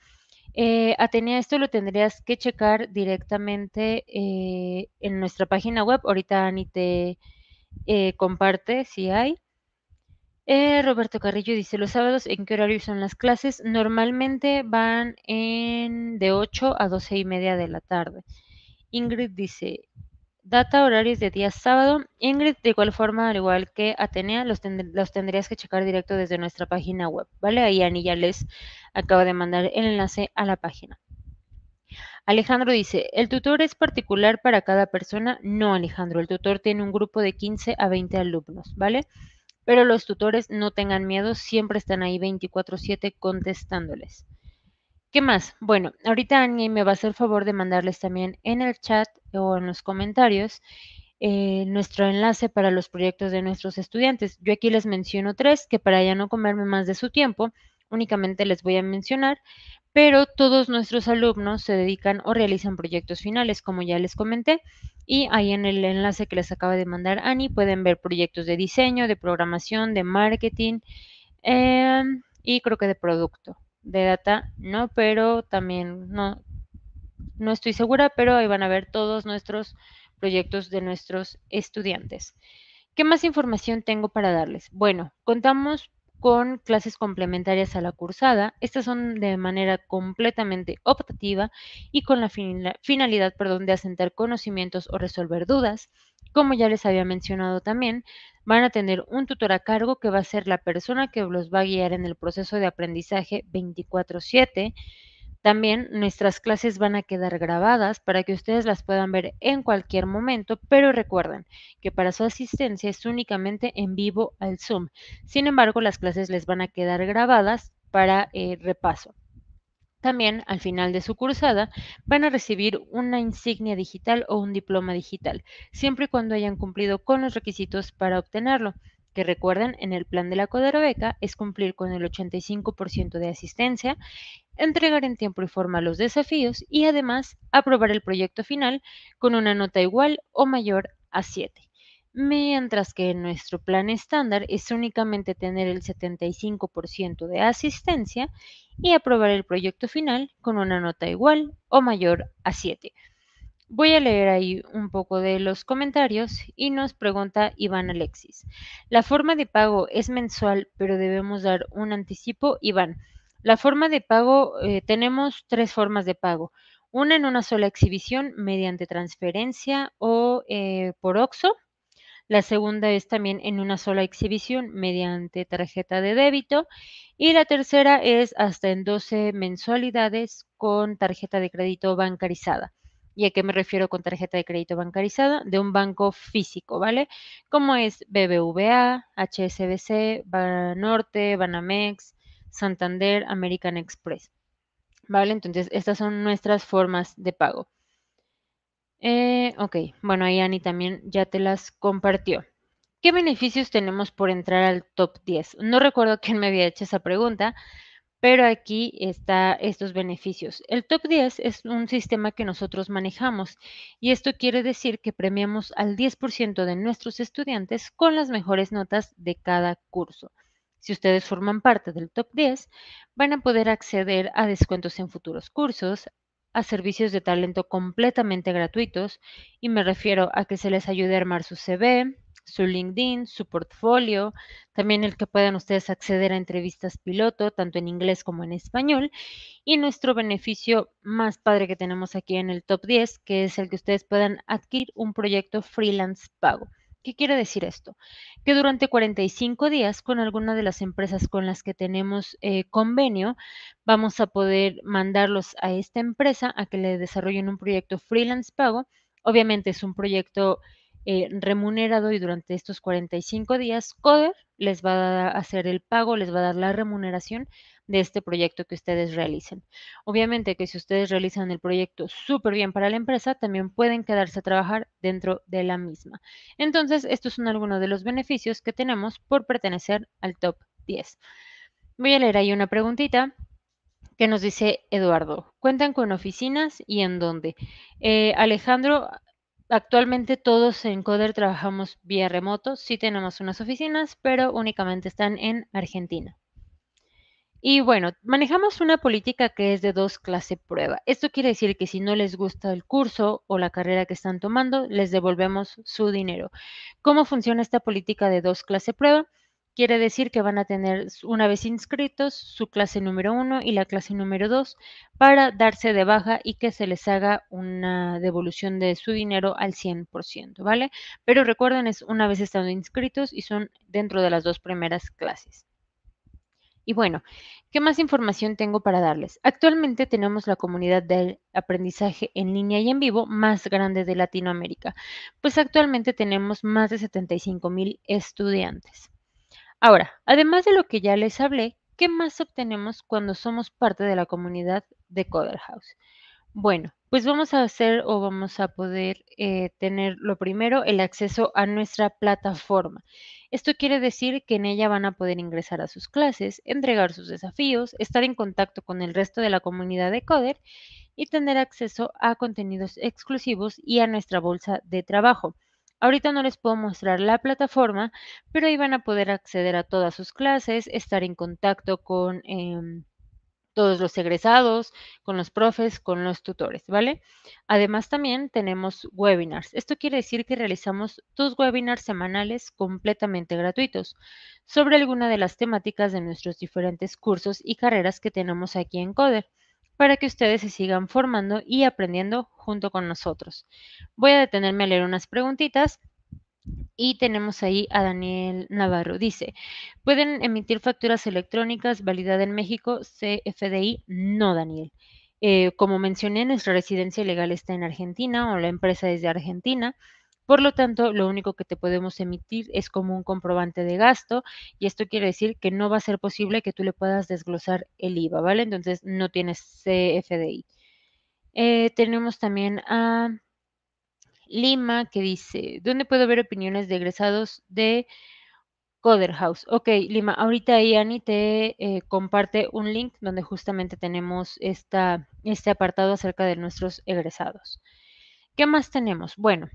A: Eh, Atenea, esto lo tendrías que checar directamente eh, en nuestra página web. Ahorita Ani te comparte si hay. Eh, Roberto Carrillo dice, los sábados, ¿en qué horario son las clases? Normalmente van en de 8 a 12 y media de la tarde. Ingrid dice, data, horarios de día sábado. Ingrid, de igual forma, al igual que Atenea, los, los tendrías que checar directo desde nuestra página web, ¿vale? Ahí Ani ya les acaba de mandar el enlace a la página. Alejandro dice, ¿el tutor es particular para cada persona? No, Alejandro, el tutor tiene un grupo de 15 a 20 alumnos, ¿vale? pero los tutores no tengan miedo, siempre están ahí 24/7 contestándoles. ¿Qué más? Bueno, ahorita Annie me va a hacer el favor de mandarles también en el chat o en los comentarios eh, nuestro enlace para los proyectos de nuestros estudiantes. Yo aquí les menciono tres que para ya no comerme más de su tiempo, únicamente les voy a mencionar, pero todos nuestros alumnos se dedican o realizan proyectos finales, como ya les comenté, y ahí en el enlace que les acaba de mandar Ani pueden ver proyectos de diseño, de programación, de marketing em, y creo que de producto. De data no, pero también no, no estoy segura, pero ahí van a ver todos nuestros proyectos de nuestros estudiantes. ¿Qué más información tengo para darles? Bueno, contamos con clases complementarias a la cursada. Estas son de manera completamente optativa y con la finalidad perdón, de asentar conocimientos o resolver dudas. Como ya les había mencionado también, van a tener un tutor a cargo que va a ser la persona que los va a guiar en el proceso de aprendizaje 24/7. También nuestras clases van a quedar grabadas para que ustedes las puedan ver en cualquier momento, pero recuerden que para su asistencia es únicamente en vivo al Zoom. Sin embargo, las clases les van a quedar grabadas para eh, repaso. También al final de su cursada van a recibir una insignia digital o un diploma digital, siempre y cuando hayan cumplido con los requisitos para obtenerlo que recuerden en el plan de la beca es cumplir con el 85% de asistencia, entregar en tiempo y forma los desafíos y además aprobar el proyecto final con una nota igual o mayor a 7 mientras que en nuestro plan estándar es únicamente tener el 75% de asistencia y aprobar el proyecto final con una nota igual o mayor a 7. Voy a leer ahí un poco de los comentarios y nos pregunta Iván Alexis. La forma de pago es mensual, pero debemos dar un anticipo, Iván. La forma de pago, eh, tenemos tres formas de pago. Una en una sola exhibición mediante transferencia o eh, por OXO. La segunda es también en una sola exhibición mediante tarjeta de débito. Y la tercera es hasta en 12 mensualidades con tarjeta de crédito bancarizada. ¿Y a qué me refiero con tarjeta de crédito bancarizada? De un banco físico, ¿vale? Como es BBVA, HSBC, Banorte, Banamex, Santander, American Express. ¿Vale? Entonces, estas son nuestras formas de pago. Eh, ok, bueno, ahí Ani también ya te las compartió. ¿Qué beneficios tenemos por entrar al top 10? No recuerdo quién me había hecho esa pregunta, pero aquí están estos beneficios. El top 10 es un sistema que nosotros manejamos y esto quiere decir que premiamos al 10% de nuestros estudiantes con las mejores notas de cada curso. Si ustedes forman parte del top 10, van a poder acceder a descuentos en futuros cursos, a servicios de talento completamente gratuitos, y me refiero a que se les ayude a armar su CV, su LinkedIn, su portfolio, también el que puedan ustedes acceder a entrevistas piloto, tanto en inglés como en español. Y nuestro beneficio más padre que tenemos aquí en el top 10, que es el que ustedes puedan adquirir un proyecto freelance pago. ¿Qué quiere decir esto? Que durante 45 días con alguna de las empresas con las que tenemos eh, convenio, vamos a poder mandarlos a esta empresa a que le desarrollen un proyecto freelance pago. Obviamente es un proyecto eh, remunerado y durante estos 45 días Coder les va a hacer el pago, les va a dar la remuneración de este proyecto que ustedes realicen. Obviamente que si ustedes realizan el proyecto súper bien para la empresa, también pueden quedarse a trabajar dentro de la misma. Entonces, estos son algunos de los beneficios que tenemos por pertenecer al top 10. Voy a leer ahí una preguntita que nos dice Eduardo. ¿Cuentan con oficinas y en dónde? Eh, Alejandro, Actualmente todos en Coder trabajamos vía remoto, sí tenemos unas oficinas, pero únicamente están en Argentina. Y bueno, manejamos una política que es de dos clase prueba. Esto quiere decir que si no les gusta el curso o la carrera que están tomando, les devolvemos su dinero. ¿Cómo funciona esta política de dos clase prueba? Quiere decir que van a tener, una vez inscritos, su clase número 1 y la clase número 2 para darse de baja y que se les haga una devolución de su dinero al 100%, ¿vale? Pero recuerden, es una vez estando inscritos y son dentro de las dos primeras clases. Y bueno, ¿qué más información tengo para darles? Actualmente tenemos la comunidad de aprendizaje en línea y en vivo más grande de Latinoamérica, pues actualmente tenemos más de 75 mil estudiantes. Ahora, además de lo que ya les hablé, ¿qué más obtenemos cuando somos parte de la comunidad de Coder House? Bueno, pues vamos a hacer o vamos a poder eh, tener lo primero, el acceso a nuestra plataforma. Esto quiere decir que en ella van a poder ingresar a sus clases, entregar sus desafíos, estar en contacto con el resto de la comunidad de Coder y tener acceso a contenidos exclusivos y a nuestra bolsa de trabajo. Ahorita no les puedo mostrar la plataforma, pero ahí van a poder acceder a todas sus clases, estar en contacto con em, todos los egresados, con los profes, con los tutores, ¿vale? Además también tenemos webinars. Esto quiere decir que realizamos dos webinars semanales completamente gratuitos sobre alguna de las temáticas de nuestros diferentes cursos y carreras que tenemos aquí en CODER para que ustedes se sigan formando y aprendiendo junto con nosotros. Voy a detenerme a leer unas preguntitas y tenemos ahí a Daniel Navarro. Dice, ¿pueden emitir facturas electrónicas validad en México, CFDI? No, Daniel. Eh, como mencioné, nuestra residencia legal está en Argentina o la empresa es de Argentina. Por lo tanto, lo único que te podemos emitir es como un comprobante de gasto y esto quiere decir que no va a ser posible que tú le puedas desglosar el IVA, ¿vale? Entonces no tienes CFDI. Eh, tenemos también a Lima que dice, ¿dónde puedo ver opiniones de egresados de Coderhouse? Ok, Lima, ahorita ahí Ani te eh, comparte un link donde justamente tenemos esta, este apartado acerca de nuestros egresados. ¿Qué más tenemos? Bueno,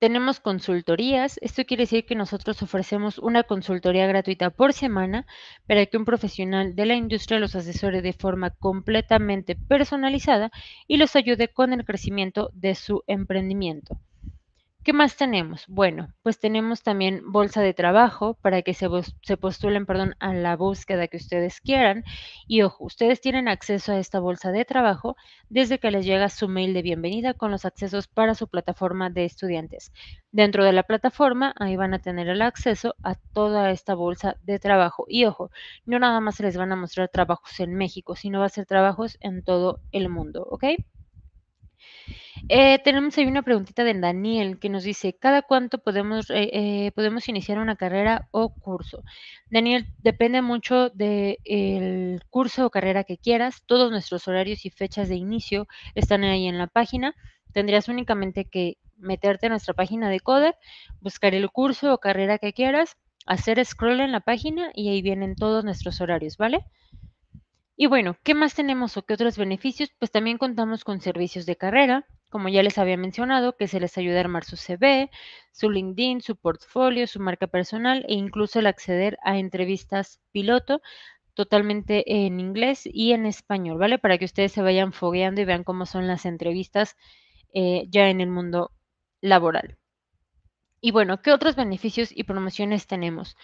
A: tenemos consultorías. Esto quiere decir que nosotros ofrecemos una consultoría gratuita por semana para que un profesional de la industria los asesore de forma completamente personalizada y los ayude con el crecimiento de su emprendimiento. ¿Qué más tenemos? Bueno, pues tenemos también bolsa de trabajo para que se, postulen perdón, a la búsqueda que ustedes quieran. Y ojo, ustedes tienen acceso a esta bolsa de trabajo desde que les llega su mail de bienvenida con los accesos para su plataforma de estudiantes. Dentro de la plataforma, ahí van a tener el acceso a toda esta bolsa de trabajo. Y ojo, no nada más se les van a mostrar trabajos en México, sino va a ser trabajos en todo el mundo, ¿ok? Eh, tenemos ahí una preguntita de Daniel que nos dice, ¿cada cuánto podemos, eh, eh, podemos iniciar una carrera o curso? Daniel, depende mucho del curso o carrera que quieras. Todos nuestros horarios y fechas de inicio están ahí en la página. Tendrías únicamente que meterte a nuestra página de Coder, buscar el curso o carrera que quieras, hacer scroll en la página y ahí vienen todos nuestros horarios, ¿vale? Y bueno, ¿qué más tenemos o qué otros beneficios? Pues también contamos con servicios de carrera, como ya les había mencionado, que se les ayuda a armar su CV, su LinkedIn, su portfolio, su marca personal e incluso el acceder a entrevistas piloto totalmente en inglés y en español, ¿vale? Para que ustedes se vayan fogueando y vean cómo son las entrevistas eh, ya en el mundo laboral. Y bueno, ¿qué otros beneficios y promociones tenemos?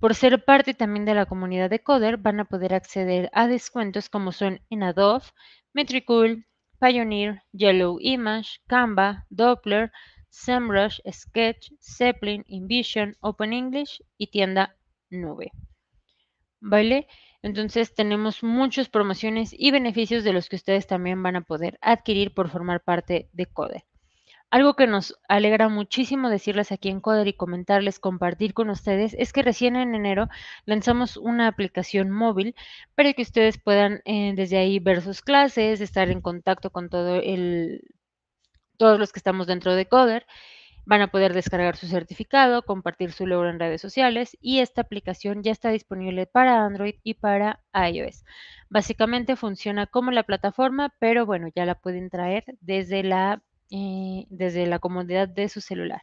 A: Por ser parte también de la comunidad de Coder, van a poder acceder a descuentos como son en Adobe, Metricool, Pioneer, Yellow Image, Canva, Doppler, SEMrush, Sketch, Zeppelin, InVision, Open English y tienda nube. ¿Vale? Entonces tenemos muchas promociones y beneficios de los que ustedes también van a poder adquirir por formar parte de Code. Algo que nos alegra muchísimo decirles aquí en Coder y comentarles, compartir con ustedes, es que recién en enero lanzamos una aplicación móvil para que ustedes puedan eh, desde ahí ver sus clases, estar en contacto con todo el, todos los que estamos dentro de Coder. Van a poder descargar su certificado, compartir su logro en redes sociales y esta aplicación ya está disponible para Android y para iOS. Básicamente funciona como la plataforma, pero bueno, ya la pueden traer desde la eh, desde la comodidad de su celular.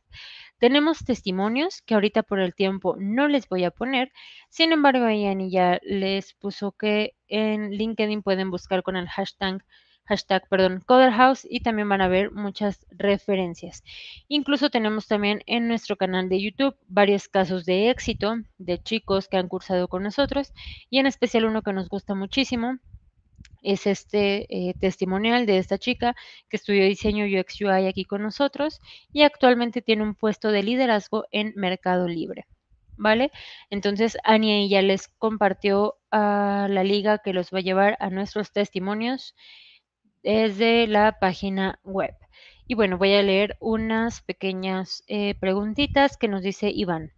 A: Tenemos testimonios que ahorita por el tiempo no les voy a poner, sin embargo, Ayani ya les puso que en LinkedIn pueden buscar con el hashtag hashtag, perdón, Coderhouse y también van a ver muchas referencias. Incluso tenemos también en nuestro canal de YouTube varios casos de éxito de chicos que han cursado con nosotros y en especial uno que nos gusta muchísimo es este eh, testimonial de esta chica que estudió diseño UX UI aquí con nosotros y actualmente tiene un puesto de liderazgo en Mercado Libre. ¿Vale? Entonces, Ania ya les compartió a la liga que los va a llevar a nuestros testimonios desde la página web. Y bueno, voy a leer unas pequeñas eh, preguntitas que nos dice Iván.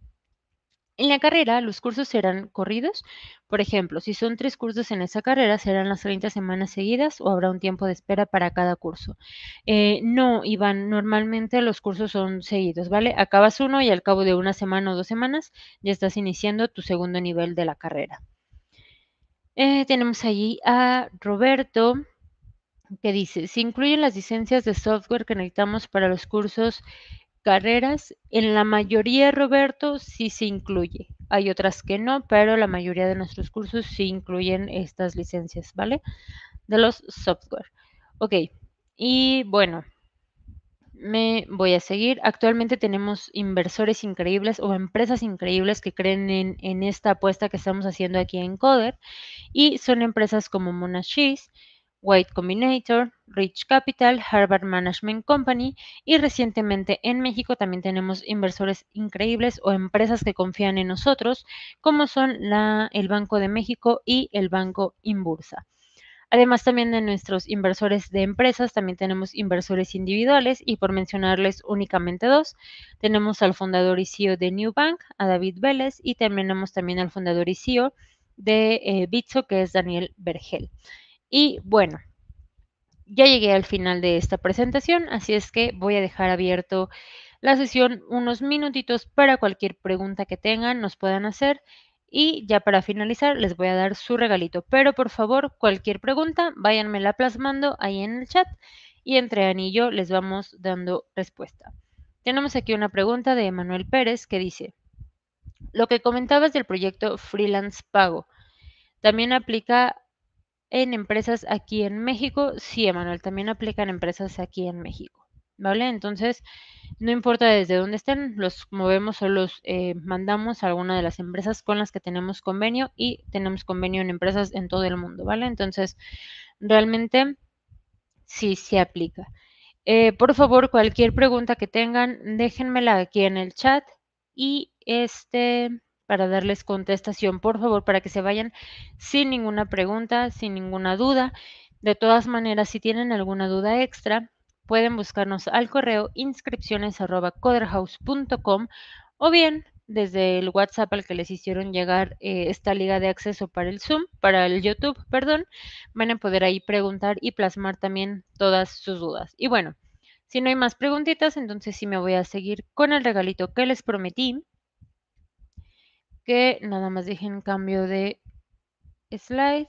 A: En la carrera, los cursos serán corridos. Por ejemplo, si son tres cursos en esa carrera, serán las 30 semanas seguidas o habrá un tiempo de espera para cada curso. Eh, no, Iván, normalmente los cursos son seguidos, ¿vale? Acabas uno y al cabo de una semana o dos semanas ya estás iniciando tu segundo nivel de la carrera. Eh, tenemos allí a Roberto que dice, se incluyen las licencias de software que necesitamos para los cursos carreras, en la mayoría, Roberto, sí se incluye. Hay otras que no, pero la mayoría de nuestros cursos sí incluyen estas licencias, ¿vale? De los software. Ok, y bueno, me voy a seguir. Actualmente tenemos inversores increíbles o empresas increíbles que creen en, en esta apuesta que estamos haciendo aquí en Coder y son empresas como cheese White Combinator, Rich Capital, Harvard Management Company y recientemente en México también tenemos inversores increíbles o empresas que confían en nosotros, como son el Banco de México y el Banco Inbursa. Además también de nuestros inversores de empresas, también tenemos inversores individuales y por mencionarles únicamente dos, tenemos al fundador y CEO de New Bank, a David Vélez, y tenemos también al fundador y CEO de eh, Bitso, que es Daniel Vergel. Y bueno, ya llegué al final de esta presentación, así es que voy a dejar abierto la sesión unos minutitos para cualquier pregunta que tengan, nos puedan hacer. Y ya para finalizar, les voy a dar su regalito. Pero por favor, cualquier pregunta, váyanmela plasmando ahí en el chat y entre Ani y yo les vamos dando respuesta. Tenemos aquí una pregunta de Manuel Pérez que dice, lo que comentabas del proyecto Freelance Pago, ¿también aplica en empresas aquí en México. Sí, Emanuel, también aplican empresas aquí en México. ¿Vale? Entonces, no importa desde dónde estén, los movemos o los eh, mandamos a alguna de las empresas con las que tenemos convenio y tenemos convenio en empresas en todo el mundo, ¿vale? Entonces, realmente sí, se aplica. Eh, por favor, cualquier pregunta que tengan, déjenmela aquí en el chat y este para darles contestación, por favor, para que se vayan sin ninguna pregunta, sin ninguna duda. De todas maneras, si tienen alguna duda extra, pueden buscarnos al correo inscripciones.coderhouse.com o bien desde el WhatsApp al que les hicieron llegar eh, esta liga de acceso para el Zoom, para el YouTube, perdón, van a poder ahí preguntar y plasmar también todas sus dudas. Y bueno, si no hay más preguntitas, entonces sí me voy a seguir con el regalito que les prometí que nada más dejen cambio de slide.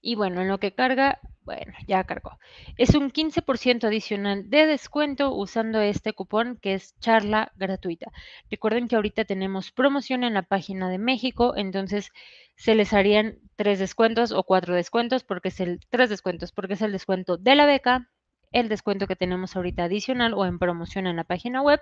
A: Y bueno, en lo que carga, bueno, ya cargó. Es un 15% adicional de descuento usando este cupón que es charla gratuita. Recuerden que ahorita tenemos promoción en la página de México, entonces se les harían tres descuentos o cuatro descuentos porque es el tres descuentos porque es el descuento de la beca, el descuento que tenemos ahorita adicional o en promoción en la página web.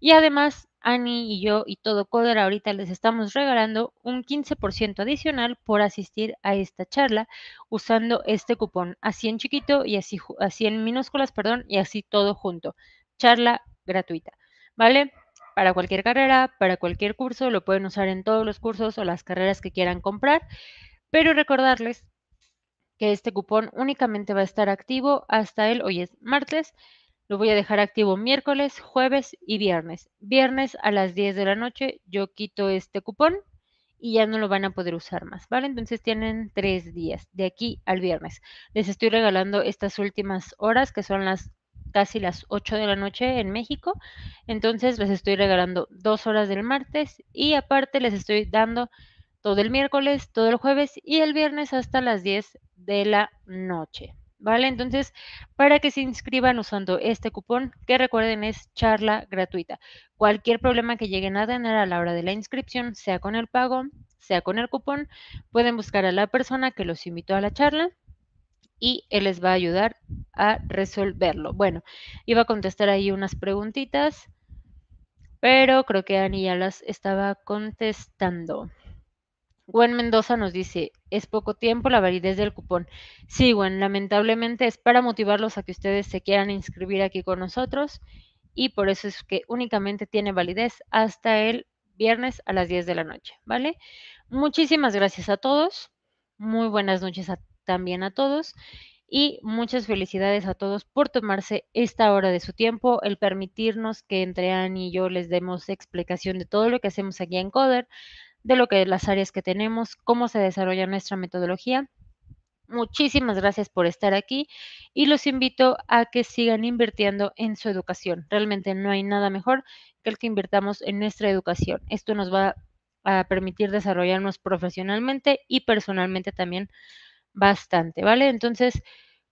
A: Y además, Ani y yo y todo Coder ahorita les estamos regalando un 15% adicional por asistir a esta charla usando este cupón, así en chiquito y así, así en minúsculas, perdón, y así todo junto. Charla gratuita, ¿vale? Para cualquier carrera, para cualquier curso, lo pueden usar en todos los cursos o las carreras que quieran comprar. Pero recordarles que este cupón únicamente va a estar activo hasta el, hoy es martes, lo voy a dejar activo miércoles, jueves y viernes. Viernes a las 10 de la noche yo quito este cupón y ya no lo van a poder usar más, ¿vale? Entonces tienen tres días, de aquí al viernes. Les estoy regalando estas últimas horas, que son las casi las 8 de la noche en México. Entonces les estoy regalando dos horas del martes y aparte les estoy dando todo el miércoles, todo el jueves y el viernes hasta las 10 de la noche. ¿Vale? Entonces, para que se inscriban usando este cupón, que recuerden es charla gratuita. Cualquier problema que lleguen a tener a la hora de la inscripción, sea con el pago, sea con el cupón, pueden buscar a la persona que los invitó a la charla y él les va a ayudar a resolverlo. Bueno, iba a contestar ahí unas preguntitas, pero creo que Ani ya las estaba contestando. Gwen Mendoza nos dice, es poco tiempo la validez del cupón. Sí, Gwen, lamentablemente es para motivarlos a que ustedes se quieran inscribir aquí con nosotros y por eso es que únicamente tiene validez hasta el viernes a las 10 de la noche, ¿vale? Muchísimas gracias a todos, muy buenas noches también a todos y muchas felicidades a todos por tomarse esta hora de su tiempo, el permitirnos que entre Annie y yo les demos explicación de todo lo que hacemos aquí en Coder, de lo que las áreas que tenemos, cómo se desarrolla nuestra metodología. Muchísimas gracias por estar aquí y los invito a que sigan invirtiendo en su educación. Realmente no hay nada mejor que el que invirtamos en nuestra educación. Esto nos va a permitir desarrollarnos profesionalmente y personalmente también bastante, ¿vale? Entonces,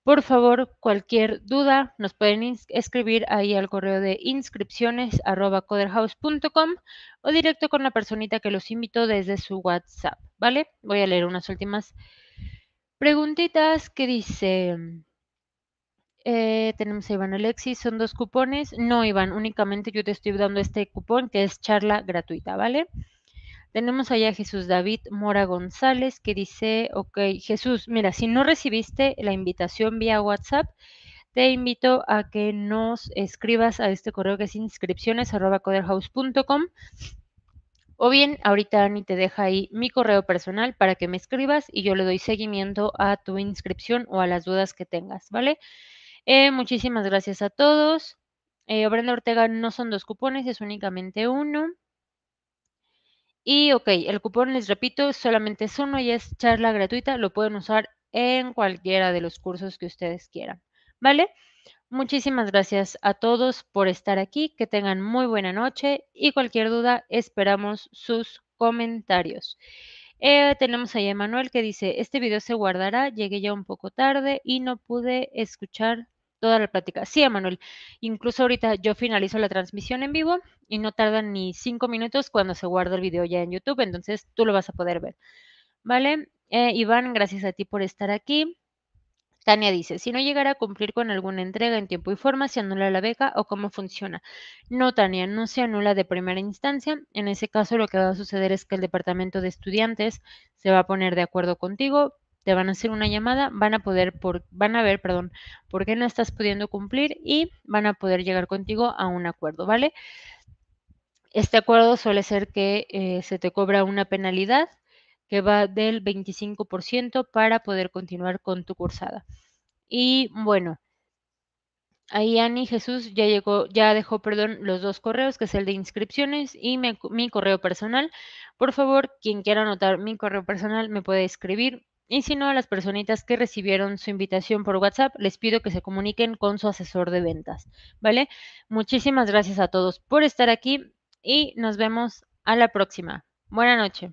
A: por favor, cualquier duda nos pueden escribir ahí al correo de inscripciones.coderhouse.com o directo con la personita que los invitó desde su WhatsApp, ¿vale? Voy a leer unas últimas preguntitas que dice... Eh, tenemos a Iván Alexis, son dos cupones. No, Iván, únicamente yo te estoy dando este cupón que es charla gratuita, ¿vale? Tenemos allá a Jesús David Mora González que dice, ok, Jesús, mira, si no recibiste la invitación vía WhatsApp, te invito a que nos escribas a este correo que es inscripciones.coderhouse.com o bien ahorita Ani te deja ahí mi correo personal para que me escribas y yo le doy seguimiento a tu inscripción o a las dudas que tengas, ¿vale? Eh, muchísimas gracias a todos. Eh, Brenda Ortega no son dos cupones, es únicamente uno. Y ok, el cupón, les repito, solamente es uno y es charla gratuita. Lo pueden usar en cualquiera de los cursos que ustedes quieran. ¿Vale? Muchísimas gracias a todos por estar aquí. Que tengan muy buena noche y cualquier duda esperamos sus comentarios. Eh, tenemos ahí a Manuel que dice, este video se guardará, llegué ya un poco tarde y no pude escuchar toda la plática. Sí, Emanuel. Incluso ahorita yo finalizo la transmisión en vivo y no tardan ni cinco minutos cuando se guarda el video ya en YouTube, entonces tú lo vas a poder ver. ¿Vale? Eh, Iván, gracias a ti por estar aquí. Tania dice, si no llegara a cumplir con alguna entrega en tiempo y forma, ¿se anula la beca o cómo funciona? No, Tania, no se anula de primera instancia. En ese caso, lo que va a suceder es que el departamento de estudiantes se va a poner de acuerdo contigo te van a hacer una llamada, van a poder por, van a ver, perdón, por qué no estás pudiendo cumplir y van a poder llegar contigo a un acuerdo, ¿vale? Este acuerdo suele ser que eh, se te cobra una penalidad que va del 25% para poder continuar con tu cursada. Y bueno, ahí Ani Jesús ya llegó, ya dejó, perdón, los dos correos, que es el de inscripciones y mi correo personal. Por favor, quien quiera anotar mi correo personal me puede escribir y si no, a las personitas que recibieron su invitación por WhatsApp, les pido que se comuniquen con su asesor de ventas, ¿vale? Muchísimas gracias a todos por estar aquí y nos vemos a la próxima. Buenas noches.